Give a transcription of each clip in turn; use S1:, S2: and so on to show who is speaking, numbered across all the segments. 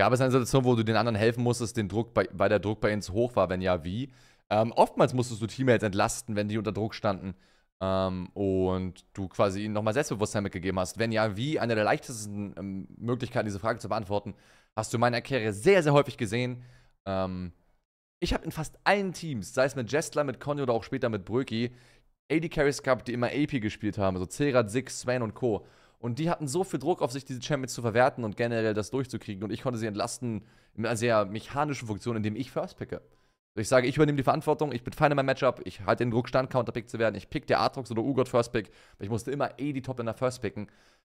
S1: Gab es eine Situation, wo du den anderen helfen musstest, den Druck bei, weil der Druck bei ihnen zu hoch war? Wenn ja, wie? Ähm, oftmals musstest du Teammates entlasten, wenn die unter Druck standen ähm, und du quasi ihnen nochmal Selbstbewusstsein mitgegeben hast. Wenn ja, wie? Eine der leichtesten ähm, Möglichkeiten, diese Frage zu beantworten, hast du in meiner Karriere sehr, sehr häufig gesehen. Ähm, ich habe in fast allen Teams, sei es mit Jessler, mit Conny oder auch später mit Bröki, AD Carries gehabt, die immer AP gespielt haben, also Cerat, Six, Sven und Co. Und die hatten so viel Druck auf sich, diese Champions zu verwerten und generell das durchzukriegen. Und ich konnte sie entlasten in einer sehr mechanischen Funktion, indem ich First picke. Ich sage, ich übernehme die Verantwortung, ich bin fein in meinem Matchup, ich halte den Druck stand, Counterpick zu werden, ich pick der Atrox oder Ugot First Pick. Ich musste immer eh die Top-Lander First picken.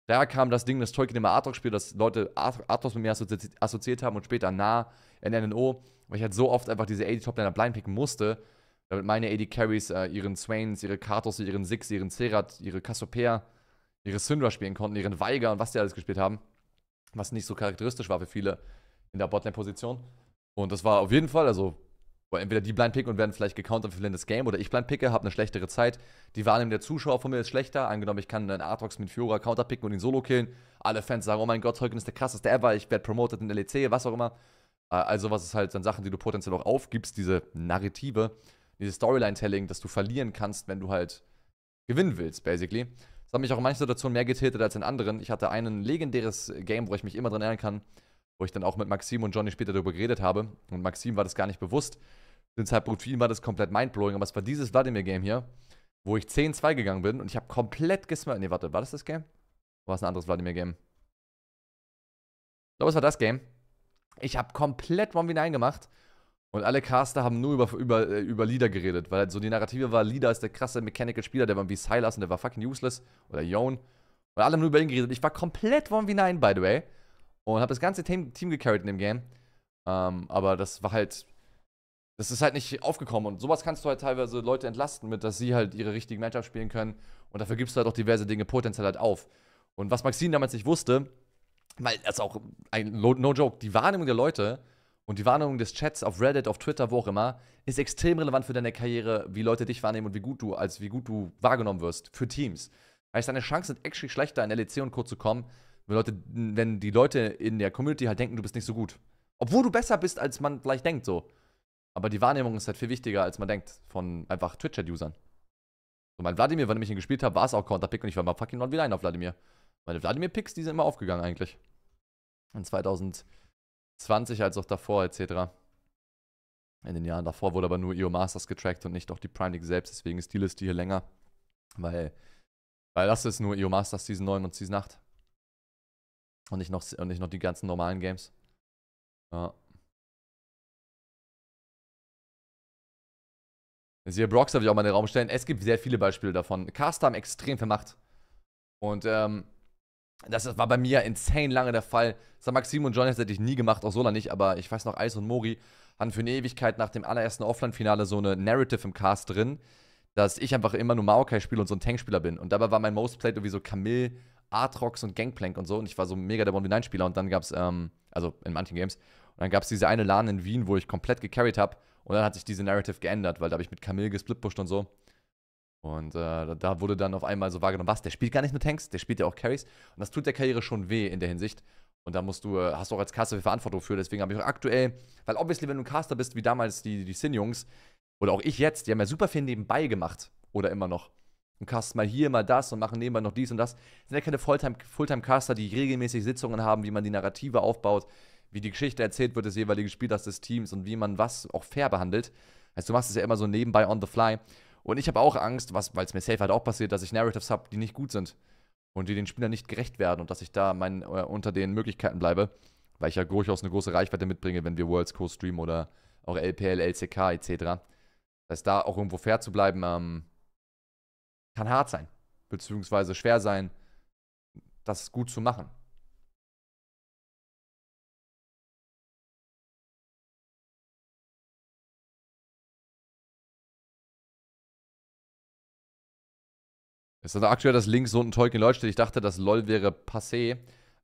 S1: Daher kam das Ding, das Tolkien immer Atrox spielt, dass Leute Atrox mit mir assoziiert haben und später nah in NNO, weil ich halt so oft einfach diese AD Topliner blind picken musste, damit meine AD Carries äh, ihren Swains, ihre Kartos, ihren Six, ihren Cerat, ihre Cassiopeia ihre Syndra spielen konnten, ihren Weiger und was die alles gespielt haben. Was nicht so charakteristisch war für viele in der Botlane-Position. Und das war auf jeden Fall, also entweder die blind picken und werden vielleicht gecountert für verlieren das Game oder ich blind picke, habe eine schlechtere Zeit. Die Wahrnehmung der Zuschauer von mir ist schlechter. Angenommen, ich kann einen Artox mit Fiora counterpicken und ihn solo killen. Alle Fans sagen, oh mein Gott, Tolkien ist der krasseste ever, ich werde promoted in der LEC, was auch immer. Äh, also was ist halt dann Sachen, die du potenziell auch aufgibst, diese Narrative, dieses Storyline-Telling, dass du verlieren kannst, wenn du halt gewinnen willst, basically. Das hat mich auch in manchen Situationen mehr getiltet als in anderen. Ich hatte ein legendäres Game, wo ich mich immer dran erinnern kann, wo ich dann auch mit Maxim und Johnny später darüber geredet habe. Und Maxim war das gar nicht bewusst. Zu dem Zeitpunkt für ihn war das komplett mindblowing, aber es war dieses Vladimir-Game hier, wo ich 10-2 gegangen bin und ich habe komplett gesmelt. Nee, warte, war das das Game? Oder War es ein anderes Vladimir-Game? Ich glaube, es war das Game. Ich habe komplett 1v9 gemacht und alle Caster haben nur über, über, äh, über Leader geredet, weil halt so die Narrative war, Leader ist der krasse Mechanical-Spieler, der war wie Silas und der war fucking useless. Oder Yone. Und alle haben nur über ihn geredet. Ich war komplett one wie 9 by the way. Und habe das ganze Team, Team gecarried in dem Game. Ähm, aber das war halt. Das ist halt nicht aufgekommen. Und sowas kannst du halt teilweise Leute entlasten mit, dass sie halt ihre richtigen Matchups spielen können. Und dafür gibst du halt auch diverse Dinge potenziell halt auf. Und was Maxine damals nicht wusste, weil das ist auch ein, no joke, die Wahrnehmung der Leute und die Wahrnehmung des Chats auf Reddit, auf Twitter, wo auch immer, ist extrem relevant für deine Karriere, wie Leute dich wahrnehmen und wie gut du, als wie gut du wahrgenommen wirst für Teams. Heißt, deine Chancen sind actually schlechter, in LEC und Co. zu kommen, wenn, Leute, wenn die Leute in der Community halt denken, du bist nicht so gut. Obwohl du besser bist, als man vielleicht denkt, so. Aber die Wahrnehmung ist halt viel wichtiger, als man denkt, von einfach Twitch-Chat-Usern. So, mein Vladimir, wenn ich ihn gespielt habe, war es auch Counterpick und ich war mal fucking non wieder ein auf Vladimir. Meine Vladimir-Picks, die sind immer aufgegangen eigentlich. In 2000. 20 als auch davor etc. In den Jahren davor wurde aber nur EO Masters getrackt und nicht auch die Prime League selbst, deswegen ist die Liste hier länger. Weil, weil das ist nur EO Masters Season 9 und Season 8. Und nicht noch, und
S2: nicht noch die ganzen normalen Games. Ja.
S1: Siehe Brox, darf ich auch mal in den Raum stellen. Es gibt sehr viele Beispiele davon. Caster haben extrem viel Macht. Und ähm, das war bei mir insane lange der Fall. San Maxim und Jonas hätte ich nie gemacht, auch Sola nicht, aber ich weiß noch, Eis und Mori hatten für eine Ewigkeit nach dem allerersten Offline-Finale so eine Narrative im Cast drin, dass ich einfach immer nur Maokai spiele und so ein Tankspieler bin. Und dabei war mein Most Played irgendwie so Camille, Artrox und Gangplank und so. Und ich war so mega der 1 v spieler Und dann gab's, ähm, also in manchen Games, und dann gab's diese eine LAN in Wien, wo ich komplett gecarried habe. Und dann hat sich diese Narrative geändert, weil da habe ich mit Camille gesplitpusht und so. Und äh, da wurde dann auf einmal so wahrgenommen, was, der spielt gar nicht nur Tanks, der spielt ja auch Carries. Und das tut der Karriere schon weh in der Hinsicht. Und da musst du, äh, hast du auch als Caster viel Verantwortung für. Deswegen habe ich auch aktuell, weil obviously, wenn du ein Caster bist, wie damals die, die Sin-Jungs, oder auch ich jetzt, die haben ja super viel nebenbei gemacht. Oder immer noch. Und casten mal hier, mal das und machen nebenbei noch dies und das. Sind ja keine Fulltime-Caster, die regelmäßig Sitzungen haben, wie man die Narrative aufbaut, wie die Geschichte erzählt wird des jeweiligen Spielers des Teams und wie man was auch fair behandelt. Also du machst es ja immer so nebenbei on the fly. Und ich habe auch Angst, weil es mir safe halt auch passiert, dass ich Narratives habe, die nicht gut sind und die den Spielern nicht gerecht werden und dass ich da mein, äh, unter den Möglichkeiten bleibe, weil ich ja durchaus eine große Reichweite mitbringe, wenn wir Worlds Co. streamen oder auch LPL, LCK etc. Das heißt, da auch irgendwo fair zu bleiben, ähm, kann hart sein,
S3: beziehungsweise schwer sein, das gut zu machen.
S1: Ist dann aktuell das Links unten Tolkien Leute steht. Ich dachte, das LOL wäre passé.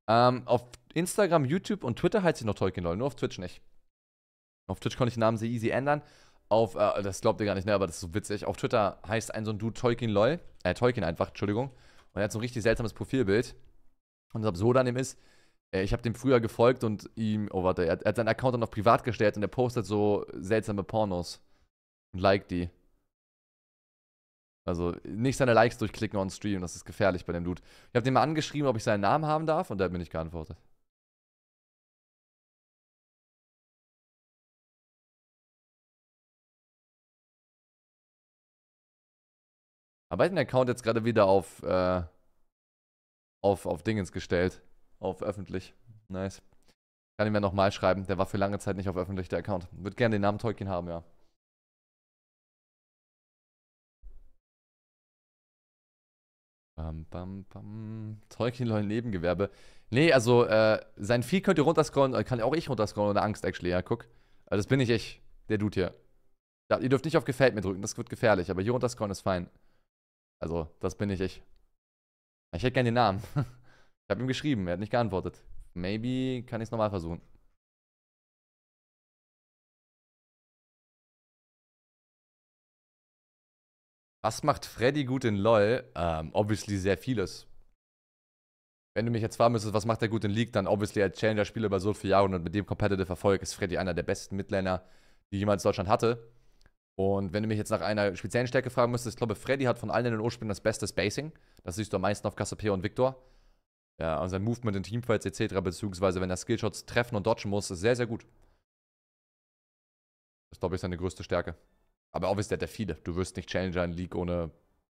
S1: Ähm, auf Instagram, YouTube und Twitter heißt sie noch Tolkien LOL, nur auf Twitch nicht. Auf Twitch konnte ich den Namen sehr easy ändern. Auf, äh, das glaubt ihr gar nicht, ne, aber das ist so witzig. Auf Twitter heißt ein so ein Dude Tolkien LOL, äh, Tolkien einfach, Entschuldigung. Und er hat so ein richtig seltsames Profilbild. Und das Absurde an dem ist, äh, ich habe dem früher gefolgt und ihm, oh warte, er hat, seinen Account dann auf privat gestellt und er postet so seltsame Pornos und liked die. Also nicht seine Likes durchklicken on Stream, das ist gefährlich bei dem Dude. Ich habe den mal angeschrieben, ob ich seinen Namen haben darf und der hat mir nicht geantwortet.
S3: Aber ich den Account jetzt gerade
S1: wieder auf, äh, auf, auf Dingens gestellt. Auf öffentlich. Nice. Kann ich mir nochmal schreiben. Der war für lange Zeit nicht auf öffentlich, der Account. Würde gerne den Namen Tolkien haben, ja. Bam, bam, bam. Tolkien Leute Nebengewerbe. Nee, also äh, sein Feed könnt ihr runterscrollen, äh, kann auch ich runterscrollen ohne Angst, actually, ja, guck. Also das bin ich ich, der Dude hier. Ja, ihr dürft nicht auf Gefällt mir drücken, das wird gefährlich, aber hier runterscrollen ist fein. Also, das bin ich ich. Ich hätte gerne den Namen. ich habe ihm geschrieben, er hat nicht geantwortet.
S3: Maybe kann ich es nochmal versuchen. Was macht Freddy gut in LOL? Um,
S1: ähm, obviously sehr vieles. Wenn du mich jetzt fragen müsstest, was macht er gut in League, dann obviously als Challenger-Spieler über so viele Jahre und mit dem Competitive Erfolg ist Freddy einer der besten Midlaner, die jemals Deutschland hatte. Und wenn du mich jetzt nach einer speziellen Stärke fragen müsstest, ich glaube, Freddy hat von allen in den o das beste Spacing. Das siehst du am meisten auf Cassiopeia und Victor. Ja, und sein Movement in Teamfights etc., beziehungsweise wenn er Skillshots treffen und dodgen muss, ist sehr, sehr gut. Das, glaube ich, seine größte Stärke. Aber obviously hat er viele. Du wirst nicht Challenger in League ohne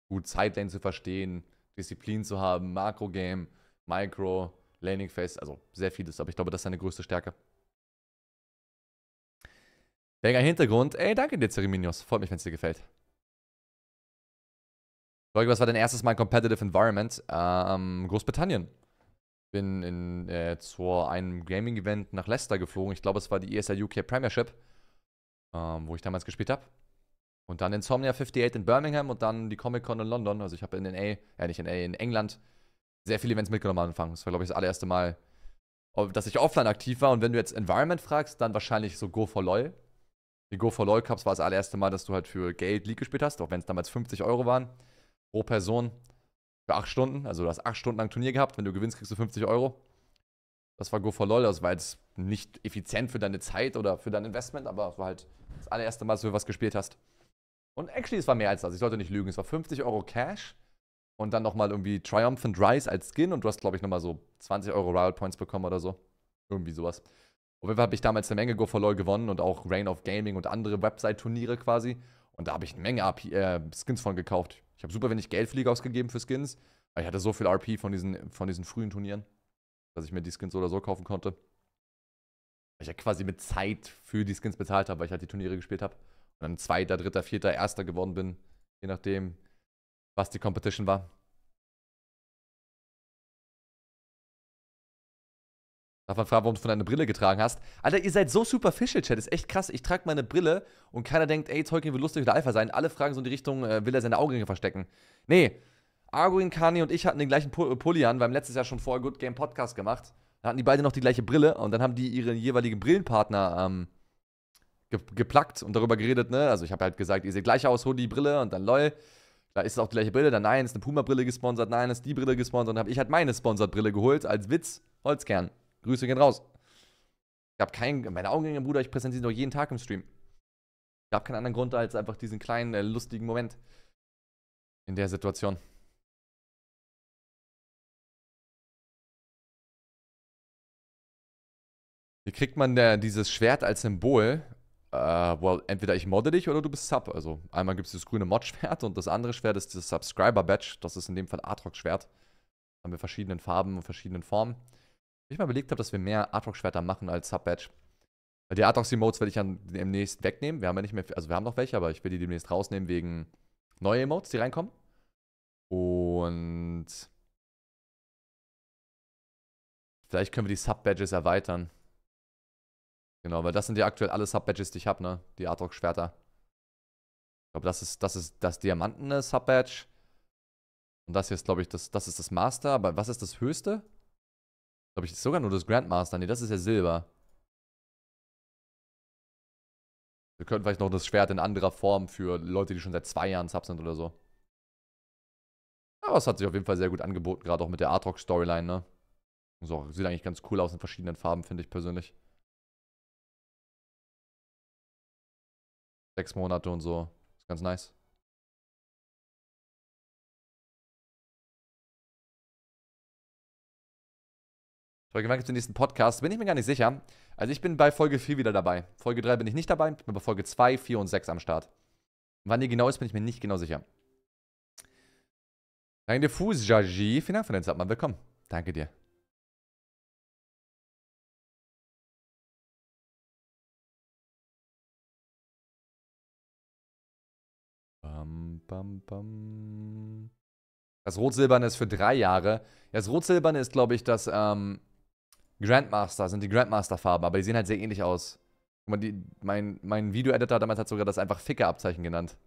S1: gut Sidelane zu verstehen, Disziplin zu haben, Makro-Game, Micro, Laning Face, also sehr vieles. Aber ich glaube, das ist seine größte Stärke. Länger Hintergrund. Ey, danke dir, Zeriminios. Freut mich, wenn es dir gefällt. Folge, was war dein erstes Mal Competitive Environment? Ähm, Großbritannien. Bin in, äh, zu einem Gaming-Event nach Leicester geflogen. Ich glaube, es war die ESL UK Premiership, ähm, wo ich damals gespielt habe. Und dann Insomnia 58 in Birmingham und dann die Comic Con in London. Also ich habe in NA, äh nicht in NA, in England sehr viele Events mitgenommen am Anfang. Das war, glaube ich, das allererste Mal, dass ich offline aktiv war. Und wenn du jetzt Environment fragst, dann wahrscheinlich so Go for LOL. Die Go for LOL Cups war das allererste Mal, dass du halt für Geld League gespielt hast, auch wenn es damals 50 Euro waren pro Person für 8 Stunden. Also du hast 8 Stunden lang Turnier gehabt. Wenn du gewinnst, kriegst du 50 Euro. Das war Go for LOL. Das war jetzt nicht effizient für deine Zeit oder für dein Investment, aber es war halt das allererste Mal, dass du was gespielt hast. Und actually, es war mehr als das. Ich sollte nicht lügen. Es war 50 Euro Cash und dann nochmal irgendwie Triumphant Rise als Skin und du hast, glaube ich, nochmal so 20 Euro Rival Points bekommen oder so. Irgendwie sowas. Auf jeden Fall habe ich damals eine Menge Go for LOL gewonnen und auch Reign of Gaming und andere Website-Turniere quasi. Und da habe ich eine Menge RP, äh, Skins von gekauft. Ich habe super wenig Geld für Liga ausgegeben für Skins. Weil ich hatte so viel RP von diesen, von diesen frühen Turnieren, dass ich mir die Skins so oder so kaufen konnte. Weil ich ja quasi mit Zeit für die Skins bezahlt habe, weil ich halt die Turniere gespielt habe dann Zweiter, Dritter, Vierter, Erster geworden bin. Je nachdem, was die Competition war. Darf man fragen, warum du von deiner Brille getragen hast? Alter, ihr seid so superficial, Chat. Ist echt krass. Ich trage meine Brille und keiner denkt, ey, Tolkien will lustig oder Alpha sein. Alle fragen so in die Richtung, äh, will er seine Augenringe verstecken? Nee. Arguin, Kani und ich hatten den gleichen Pulli äh, an. Wir haben letztes Jahr schon vorher Good Game Podcast gemacht. Da hatten die beide noch die gleiche Brille und dann haben die ihren jeweiligen Brillenpartner ähm, geplackt und darüber geredet, ne? Also ich habe halt gesagt, ihr seht gleich aus, hol die Brille und dann lol. Da ist es auch die gleiche Brille, dann nein, ist eine Puma-Brille gesponsert, nein, ist die Brille gesponsert. Und habe ich halt meine Sponsored-Brille geholt, als Witz, Holzkern. Grüße gehen raus. Ich habe keinen, meine Augenringe, Bruder, ich präsentiere sie doch jeden Tag im Stream.
S3: Ich habe keinen anderen Grund als einfach diesen kleinen, äh, lustigen Moment
S1: in der Situation.
S3: Wie kriegt man der, äh, dieses Schwert als Symbol äh, well, entweder ich
S1: modde dich oder du bist Sub. Also einmal gibt es das grüne Mod-Schwert und das andere Schwert ist das Subscriber-Badge. Das ist in dem Fall Artrock-Schwert. Haben wir verschiedenen Farben und verschiedenen Formen. Ich mal überlegt habe, dass wir mehr Artrock-Schwerter machen als Sub-Badge. Die Artrox-Emotes werde ich dann demnächst wegnehmen. Wir haben ja nicht mehr, also wir haben noch welche, aber ich werde die demnächst rausnehmen wegen neue Emotes, die reinkommen. Und vielleicht können wir die Sub-Badges erweitern. Genau, weil das sind ja aktuell alle Sub-Badges, die ich habe, ne? Die Artrock-Schwerter. Ich glaube, das ist das, ist das diamantene Sub-Badge. Und das hier ist, glaube ich, das, das ist das Master. Aber was ist das höchste? Glaube ich, sogar nur das Grandmaster.
S2: Ne, das ist ja Silber. Wir könnten vielleicht noch das
S1: Schwert in anderer Form für Leute, die schon seit zwei Jahren Sub sind oder so. Aber es hat sich auf jeden Fall sehr gut angeboten, gerade auch mit der Artrock-Storyline, ne? So, sieht eigentlich ganz cool aus in verschiedenen
S3: Farben, finde ich persönlich. Sechs Monate und so. Ist ganz nice. Folge habe gemerkt, den nächsten Podcast
S1: bin ich mir gar nicht sicher. Also ich bin bei Folge 4 wieder dabei. Folge 3 bin ich nicht dabei, ich bin bei Folge 2, 4 und 6 am Start. Wann die genau ist, bin ich mir nicht genau sicher.
S3: Danke dir, Fusjaji. Vielen Dank für den Submann. Willkommen. Danke dir. bam, bam.
S1: Das Rot-Silberne ist für drei Jahre. Das Rot-Silberne ist, glaube ich, das ähm, Grandmaster, sind die Grandmaster-Farben, aber die sehen halt sehr ähnlich aus. Guck mal, die, mein, mein Video-Editor damals hat sogar das einfach Ficker-Abzeichen genannt.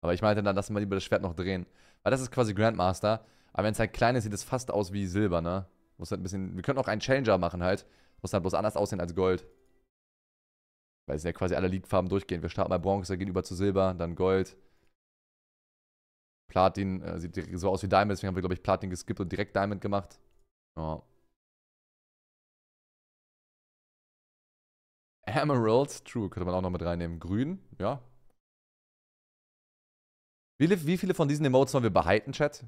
S1: Aber ich meinte dann, lass mal lieber das Schwert noch drehen. Weil das ist quasi Grandmaster. Aber wenn es halt klein ist, sieht es fast aus wie Silber, ne? Muss halt ein bisschen. Wir könnten auch einen Challenger machen halt. Muss halt bloß anders aussehen als Gold. Weil es ja quasi alle League-Farben durchgehen. Wir starten bei Bronze, gehen über zu Silber, dann Gold, Platin äh, sieht so aus wie Diamond, deswegen haben wir, glaube ich, Platin geskippt und direkt Diamond gemacht. Ja.
S2: Emerald, true, könnte man auch noch mit reinnehmen. Grün, ja. Wie, wie viele von diesen Emotes sollen wir behalten, Chat?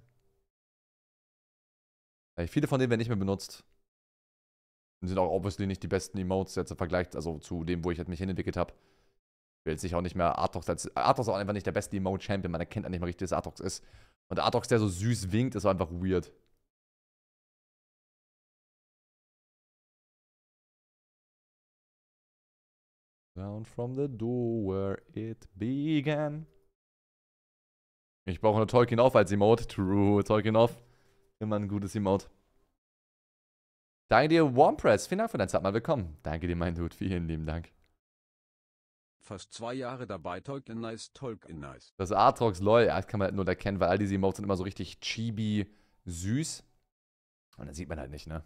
S2: Ja, viele von denen werden nicht mehr benutzt. Und sind auch
S1: obviously nicht die besten Emotes jetzt im Vergleich, also zu dem, wo ich jetzt mich hinentwickelt habe will jetzt sich auch nicht mehr Artox als. Artox ist auch einfach nicht der beste Emote-Champion, man erkennt ja nicht mal richtig, dass Artox ist. Und der Artox, der so süß
S3: winkt, ist einfach weird. Down from the door where it
S1: began. Ich brauche nur Tolkien off als Emote. True, Tolkien off. Immer ein gutes Emote. Danke dir, OnePress. Vielen Dank für dein Zeit. mal willkommen. Danke dir, mein Dude. Vielen lieben Dank. Fast zwei Jahre dabei, Tolkien nice, Tolkien nice. Das Artrox LOL, das kann man halt nur erkennen, weil all diese Emotes sind immer so richtig chibi süß. Und dann sieht man halt nicht, ne?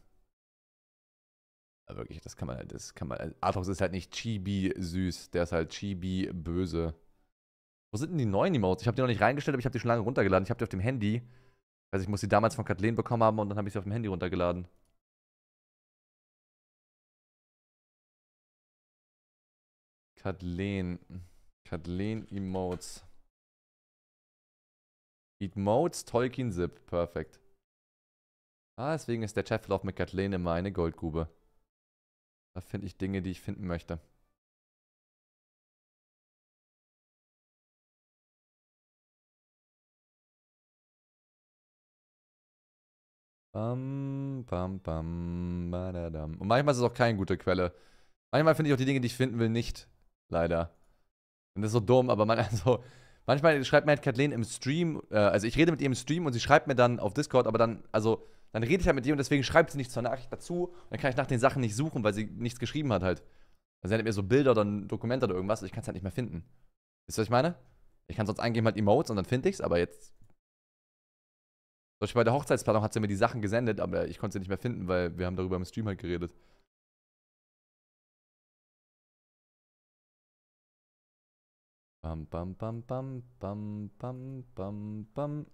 S1: Aber wirklich, das kann man, halt, das kann man. Äh, Artrox ist halt nicht chibi süß, der ist halt chibi böse. Wo sind denn die neuen Emotes? Ich habe die noch nicht reingestellt, aber ich habe die schon lange runtergeladen. Ich habe die auf dem Handy. Also ich muss die damals von Kathleen bekommen haben und dann habe ich sie auf dem Handy runtergeladen.
S3: Kathleen. Kathleen Emotes. Emotes Tolkien Zip.
S2: Perfekt. Ah, deswegen ist der Cheflauf mit Kathleen immer eine Goldgrube.
S3: Da finde ich Dinge, die ich finden möchte. Bam, bam, bam, badadam. Und manchmal ist es auch
S1: keine gute Quelle. Manchmal finde ich auch die Dinge, die ich finden will, nicht leider. Und das ist so dumm, aber man, also, manchmal schreibt mir halt Kathleen im Stream, äh, also ich rede mit ihr im Stream und sie schreibt mir dann auf Discord, aber dann, also, dann rede ich halt mit ihr und deswegen schreibt sie nicht zur Nachricht dazu. Und dann kann ich nach den Sachen nicht suchen, weil sie nichts geschrieben hat halt. Also sie hat mir so Bilder oder ein Dokument oder irgendwas und ich kann es halt nicht mehr finden. Wisst ihr, was ich meine? Ich kann sonst eingeben halt Emotes und dann finde ich's, aber jetzt. Zum Beispiel bei der Hochzeitsplanung hat sie mir die Sachen gesendet, aber ich konnte sie nicht mehr finden, weil wir haben darüber im Stream halt geredet.
S3: Bam, bam, bam, bam, bam, bam, bam, bam.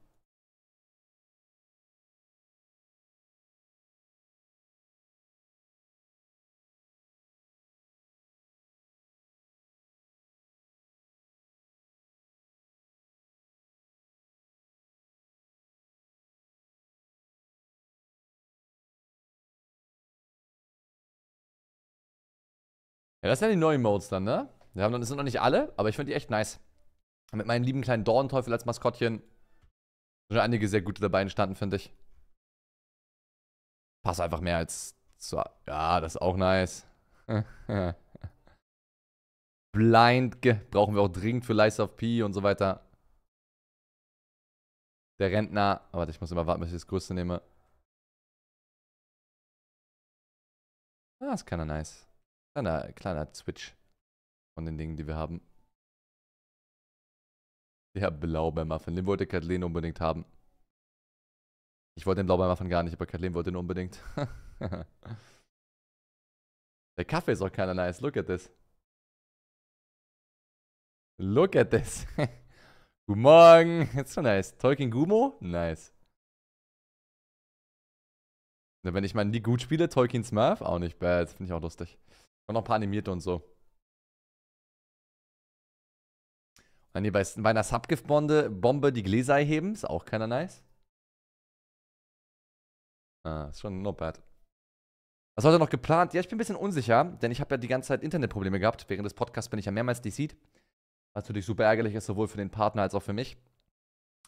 S3: Ja, das wären die neuen Modes dann, ne? Ja, und das sind noch nicht alle, aber ich finde die echt
S1: nice. Mit meinem lieben kleinen Dornteufel als Maskottchen sind schon einige sehr gute dabei entstanden, finde ich. Passt einfach mehr als zu. Ja, das ist auch nice. Blind brauchen wir auch dringend für Lies of P und so weiter. Der Rentner. Oh, warte, ich muss
S2: immer warten, bis ich das Größte nehme. Ah, ist keiner nice. Kleiner, kleiner Switch von den Dingen, die wir haben. Der Blaubeermuffin, den wollte Kathleen unbedingt haben. Ich wollte den Blaubeermuffin gar nicht, aber Kathleen wollte ihn unbedingt. Der Kaffee ist auch keiner nice, look at this. Look
S1: at this. Guten Morgen, it's so nice. Tolkien Gumo, nice. Wenn ich mal nie gut spiele, Tolkien Smurf, auch nicht bad. Finde ich auch lustig. Und noch ein paar animierte und so. Ah, nee, bei, bei einer Subgift-Bombe Bombe die Gläser heben, ist auch keiner nice. Ah, ist schon not bad. Was war da noch geplant? Ja, ich bin ein bisschen unsicher, denn ich habe ja die ganze Zeit Internetprobleme gehabt. Während des Podcasts bin ich ja mehrmals DC'd. Was natürlich super ärgerlich ist, sowohl für den Partner als auch für mich.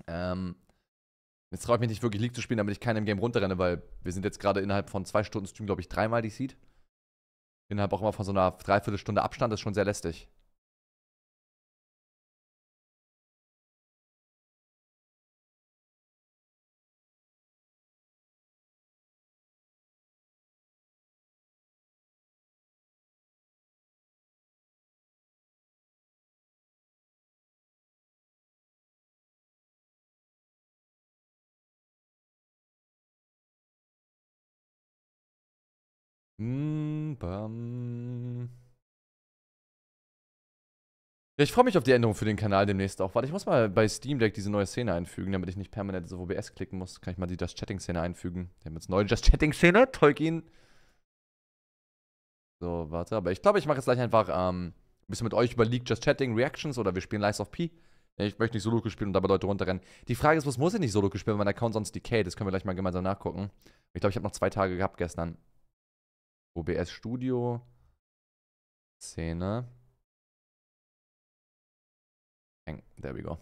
S1: Ähm, jetzt traue ich mich nicht wirklich League zu spielen, damit ich keinen im Game runterrenne, weil wir sind jetzt gerade innerhalb von zwei Stunden Stream, glaube ich, dreimal DC'd.
S3: Innerhalb auch immer von so einer Dreiviertelstunde Abstand, das ist schon sehr lästig. Ja, ich freue mich auf die Änderung
S1: für den Kanal demnächst auch. Warte, ich muss mal bei Steam Deck diese neue Szene einfügen, damit ich nicht permanent so OBS klicken muss. Kann ich mal die Just Chatting Szene einfügen. Wir haben jetzt neue Just Chatting Szene, Tolkien. So, warte, aber ich glaube, ich mache jetzt gleich einfach ähm, ein bisschen mit euch über League Just Chatting, Reactions oder wir spielen Lies of P. Ich möchte nicht Solo spielen und dabei Leute runterrennen. Die Frage ist, was muss ich nicht Solo spielen, wenn mein Account sonst decayed? Das können wir gleich mal gemeinsam nachgucken. Ich glaube, ich habe noch zwei Tage gehabt gestern. OBS
S3: Studio. Szene think. There we go.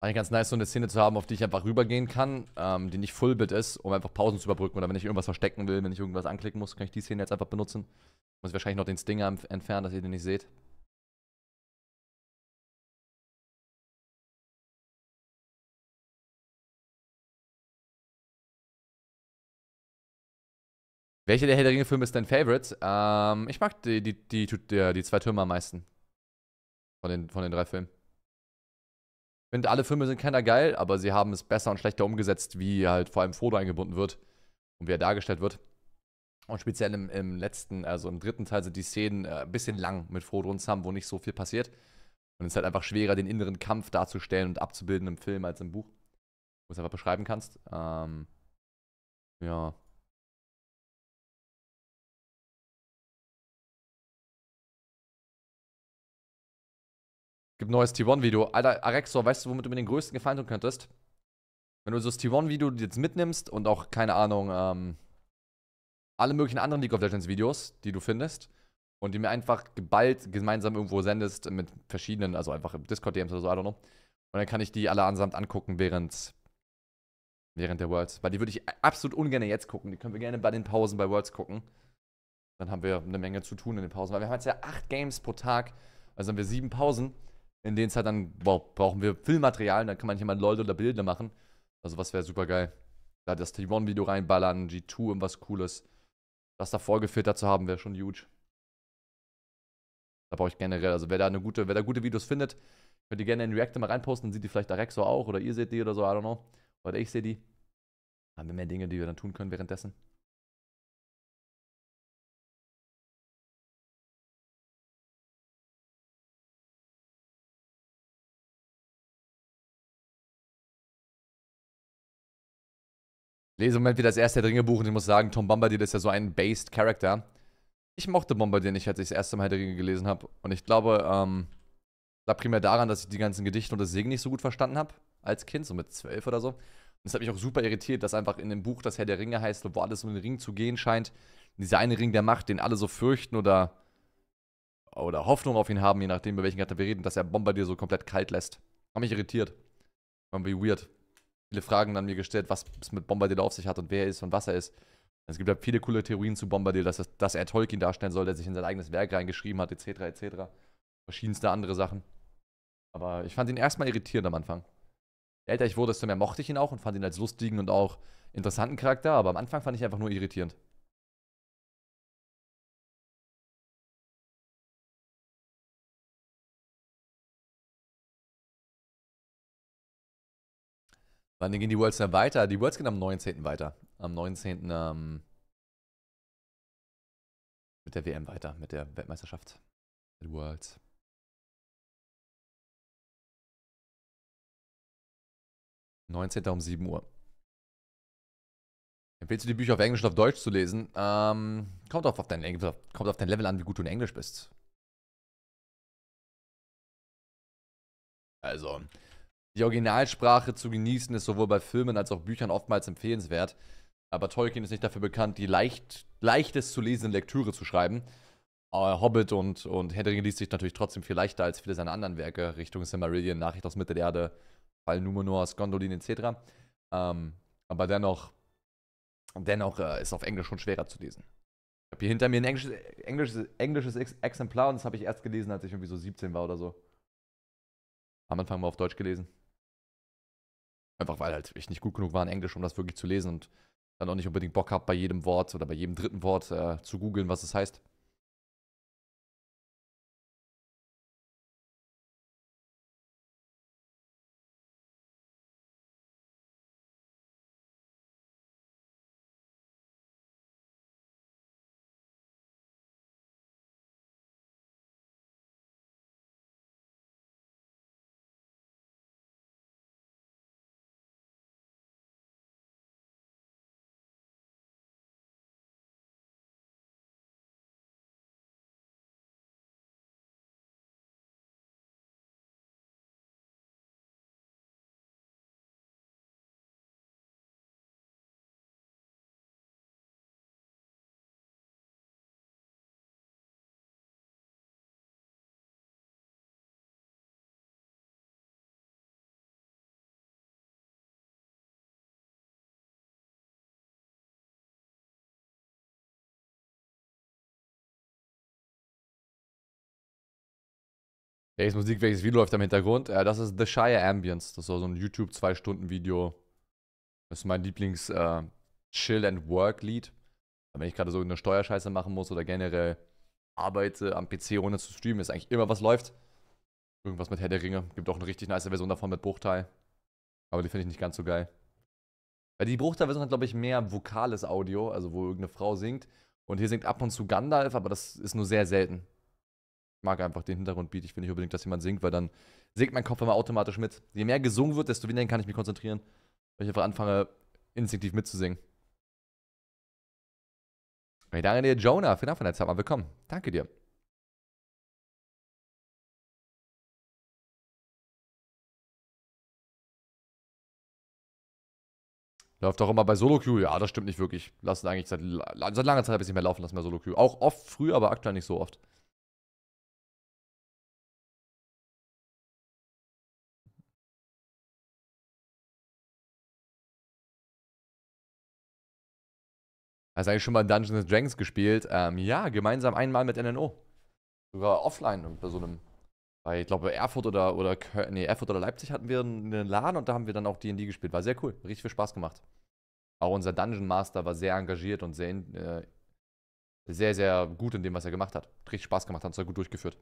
S3: Eigentlich
S1: ganz nice, so eine Szene zu haben, auf die ich einfach rübergehen kann, ähm, die nicht Fullbit ist, um einfach Pausen zu überbrücken. Oder wenn ich irgendwas verstecken will, wenn ich irgendwas anklicken muss, kann ich die Szene jetzt einfach benutzen. Muss ich wahrscheinlich noch den Stinger entfernen, dass ihr den
S2: nicht
S3: seht. Welcher der Herr der Ringe-Filme ist dein Favorite? Ähm, ich mag die, die, die, die, die zwei
S1: Türme am meisten. Von den, von den drei Filmen. Ich finde, alle Filme sind keiner geil, aber sie haben es besser und schlechter umgesetzt, wie halt vor allem Frodo eingebunden wird und wie er dargestellt wird. Und speziell im, im letzten, also im dritten Teil sind die Szenen äh, ein bisschen lang mit Frodo und Sam, wo nicht so viel passiert. Und es ist halt einfach schwerer, den inneren Kampf darzustellen und abzubilden im
S3: Film als im Buch. Wo du es einfach beschreiben kannst. Ähm, ja, Gibt neues T1-Video. Alter, Arexor, weißt du, womit du mir den größten
S1: Gefallen tun könntest? Wenn du so das T1-Video jetzt mitnimmst und auch, keine Ahnung, ähm, alle möglichen anderen League of Legends-Videos, die du findest, und die mir einfach geballt gemeinsam irgendwo sendest mit verschiedenen, also einfach Discord-DMs oder so, I don't know. Und dann kann ich die alle ansamt angucken während, während der Worlds. Weil die würde ich absolut ungern jetzt gucken. Die können wir gerne bei den Pausen bei Worlds gucken. Dann haben wir eine Menge zu tun in den Pausen. Weil wir haben jetzt ja acht Games pro Tag. Also haben wir sieben Pausen in denen es halt dann, boah, brauchen wir Filmmaterial, dann kann man hier mal Leute oder Bilder machen. Also was wäre super geil. Da das T1-Video reinballern, G2 irgendwas Cooles. Das da vorgefiltert zu haben, wäre schon huge. Da brauche ich generell, also wer da eine gute, wer da gute Videos findet, könnt ihr gerne in Reactor mal reinposten, dann sieht die vielleicht Arexo auch
S3: oder ihr seht die oder so, I don't know. Oder ich sehe die. Haben wir mehr Dinge, die wir dann tun können währenddessen? Lese im Moment wieder das erste Ringe-Buch und ich muss
S1: sagen, Tom Bombadil ist ja so ein based Character. Ich mochte Bombadil nicht, als ich das erste Mal Herr Ringe gelesen habe. Und ich glaube, ähm, lag primär daran, dass ich die ganzen Gedichte und das Segen nicht so gut verstanden habe als Kind, so mit zwölf oder so. Und es hat mich auch super irritiert, dass einfach in dem Buch, das Herr der Ringe heißt, wo alles um den Ring zu gehen scheint, dieser eine Ring der Macht, den alle so fürchten oder, oder Hoffnung auf ihn haben, je nachdem, über welchen Charakter wir reden, dass er Bombardier so komplett kalt lässt. Hat mich irritiert. War Irgendwie weird viele Fragen an mir gestellt, was es mit Bombardier auf sich hat und wer er ist und was er ist. Also es gibt halt viele coole Theorien zu Bombardier, dass, es, dass er Tolkien darstellen soll, der sich in sein eigenes Werk reingeschrieben hat, etc., etc. Verschiedenste andere Sachen. Aber ich fand ihn erstmal irritierend am Anfang. Je älter ich wurde, desto mehr mochte ich ihn auch und fand ihn als lustigen und auch interessanten Charakter, aber am Anfang fand ich ihn einfach nur
S3: irritierend.
S2: Wann gehen die Worlds denn weiter? Die Worlds gehen am 19. weiter. Am 19. Ähm,
S3: mit der WM weiter, mit der Weltmeisterschaft. Mit Worlds. 19. um 7 Uhr. Empfehlst du die Bücher auf Englisch und auf
S1: Deutsch zu lesen? Ähm, kommt, auf, auf dein, kommt auf dein Level an, wie gut du in Englisch bist. Also, die Originalsprache zu genießen ist sowohl bei Filmen als auch Büchern oftmals empfehlenswert. Aber Tolkien ist nicht dafür bekannt, die leicht, leichtest zu lesende Lektüre zu schreiben. Aber äh, Hobbit und, und Herr liest sich natürlich trotzdem viel leichter als viele seiner anderen Werke, Richtung Silmarillion, Nachricht aus Mittelerde, Fall Numenors, Gondolin etc. Ähm, aber dennoch, dennoch äh, ist auf Englisch schon schwerer zu lesen. Ich habe hier hinter mir ein englisches, englisches, englisches Ex Exemplar und das habe ich erst gelesen, als ich irgendwie so 17 war oder so. Am Anfang mal auf Deutsch gelesen. Einfach weil halt ich nicht gut genug war in Englisch, um das wirklich zu lesen und dann auch nicht unbedingt Bock habe, bei jedem
S3: Wort oder bei jedem dritten Wort äh, zu googeln, was es heißt. Welches Musik, welches Video läuft am Hintergrund? Ja, äh, das ist The Shire Ambience. Das war so ein YouTube
S1: zwei stunden video Das ist mein Lieblings äh, Chill and Work Lied. Wenn ich gerade so eine Steuerscheiße machen muss oder generell arbeite am PC ohne zu streamen, ist eigentlich immer was läuft. Irgendwas mit Herr der Ringe. Gibt auch eine richtig nice Version davon mit Bruchteil. Aber die finde ich nicht ganz so geil. Weil die Bruchteil-Version hat, glaube ich, mehr vokales Audio, also wo irgendeine Frau singt. Und hier singt ab und zu Gandalf, aber das ist nur sehr selten mag einfach den Hintergrundbeat. Ich finde nicht unbedingt, dass jemand singt, weil dann singt mein Kopf immer automatisch mit. Je mehr gesungen wird, desto weniger kann ich mich konzentrieren, weil ich einfach anfange, instinktiv mitzusingen.
S3: Ich danke dir, Jonah, für deine Zeit mal willkommen. Danke dir. Läuft auch immer bei Solo-Queue. Ja, das stimmt nicht wirklich. Lassen eigentlich seit, seit langer Zeit ein bisschen mehr laufen lassen bei Solo-Queue. Auch oft früher, aber aktuell nicht so oft.
S1: Hast du eigentlich schon mal Dungeons Dragons gespielt? Ähm, ja, gemeinsam einmal mit NNO. Sogar offline und bei so einem, bei, ich glaube, Erfurt oder, oder nee, Erfurt oder Leipzig hatten wir einen Laden und da haben wir dann auch D&D gespielt. War sehr cool, richtig viel Spaß gemacht. Auch unser Dungeon Master war sehr engagiert und sehr, äh, sehr, sehr gut in dem, was er gemacht hat. Richtig Spaß gemacht, hat es gut durchgeführt.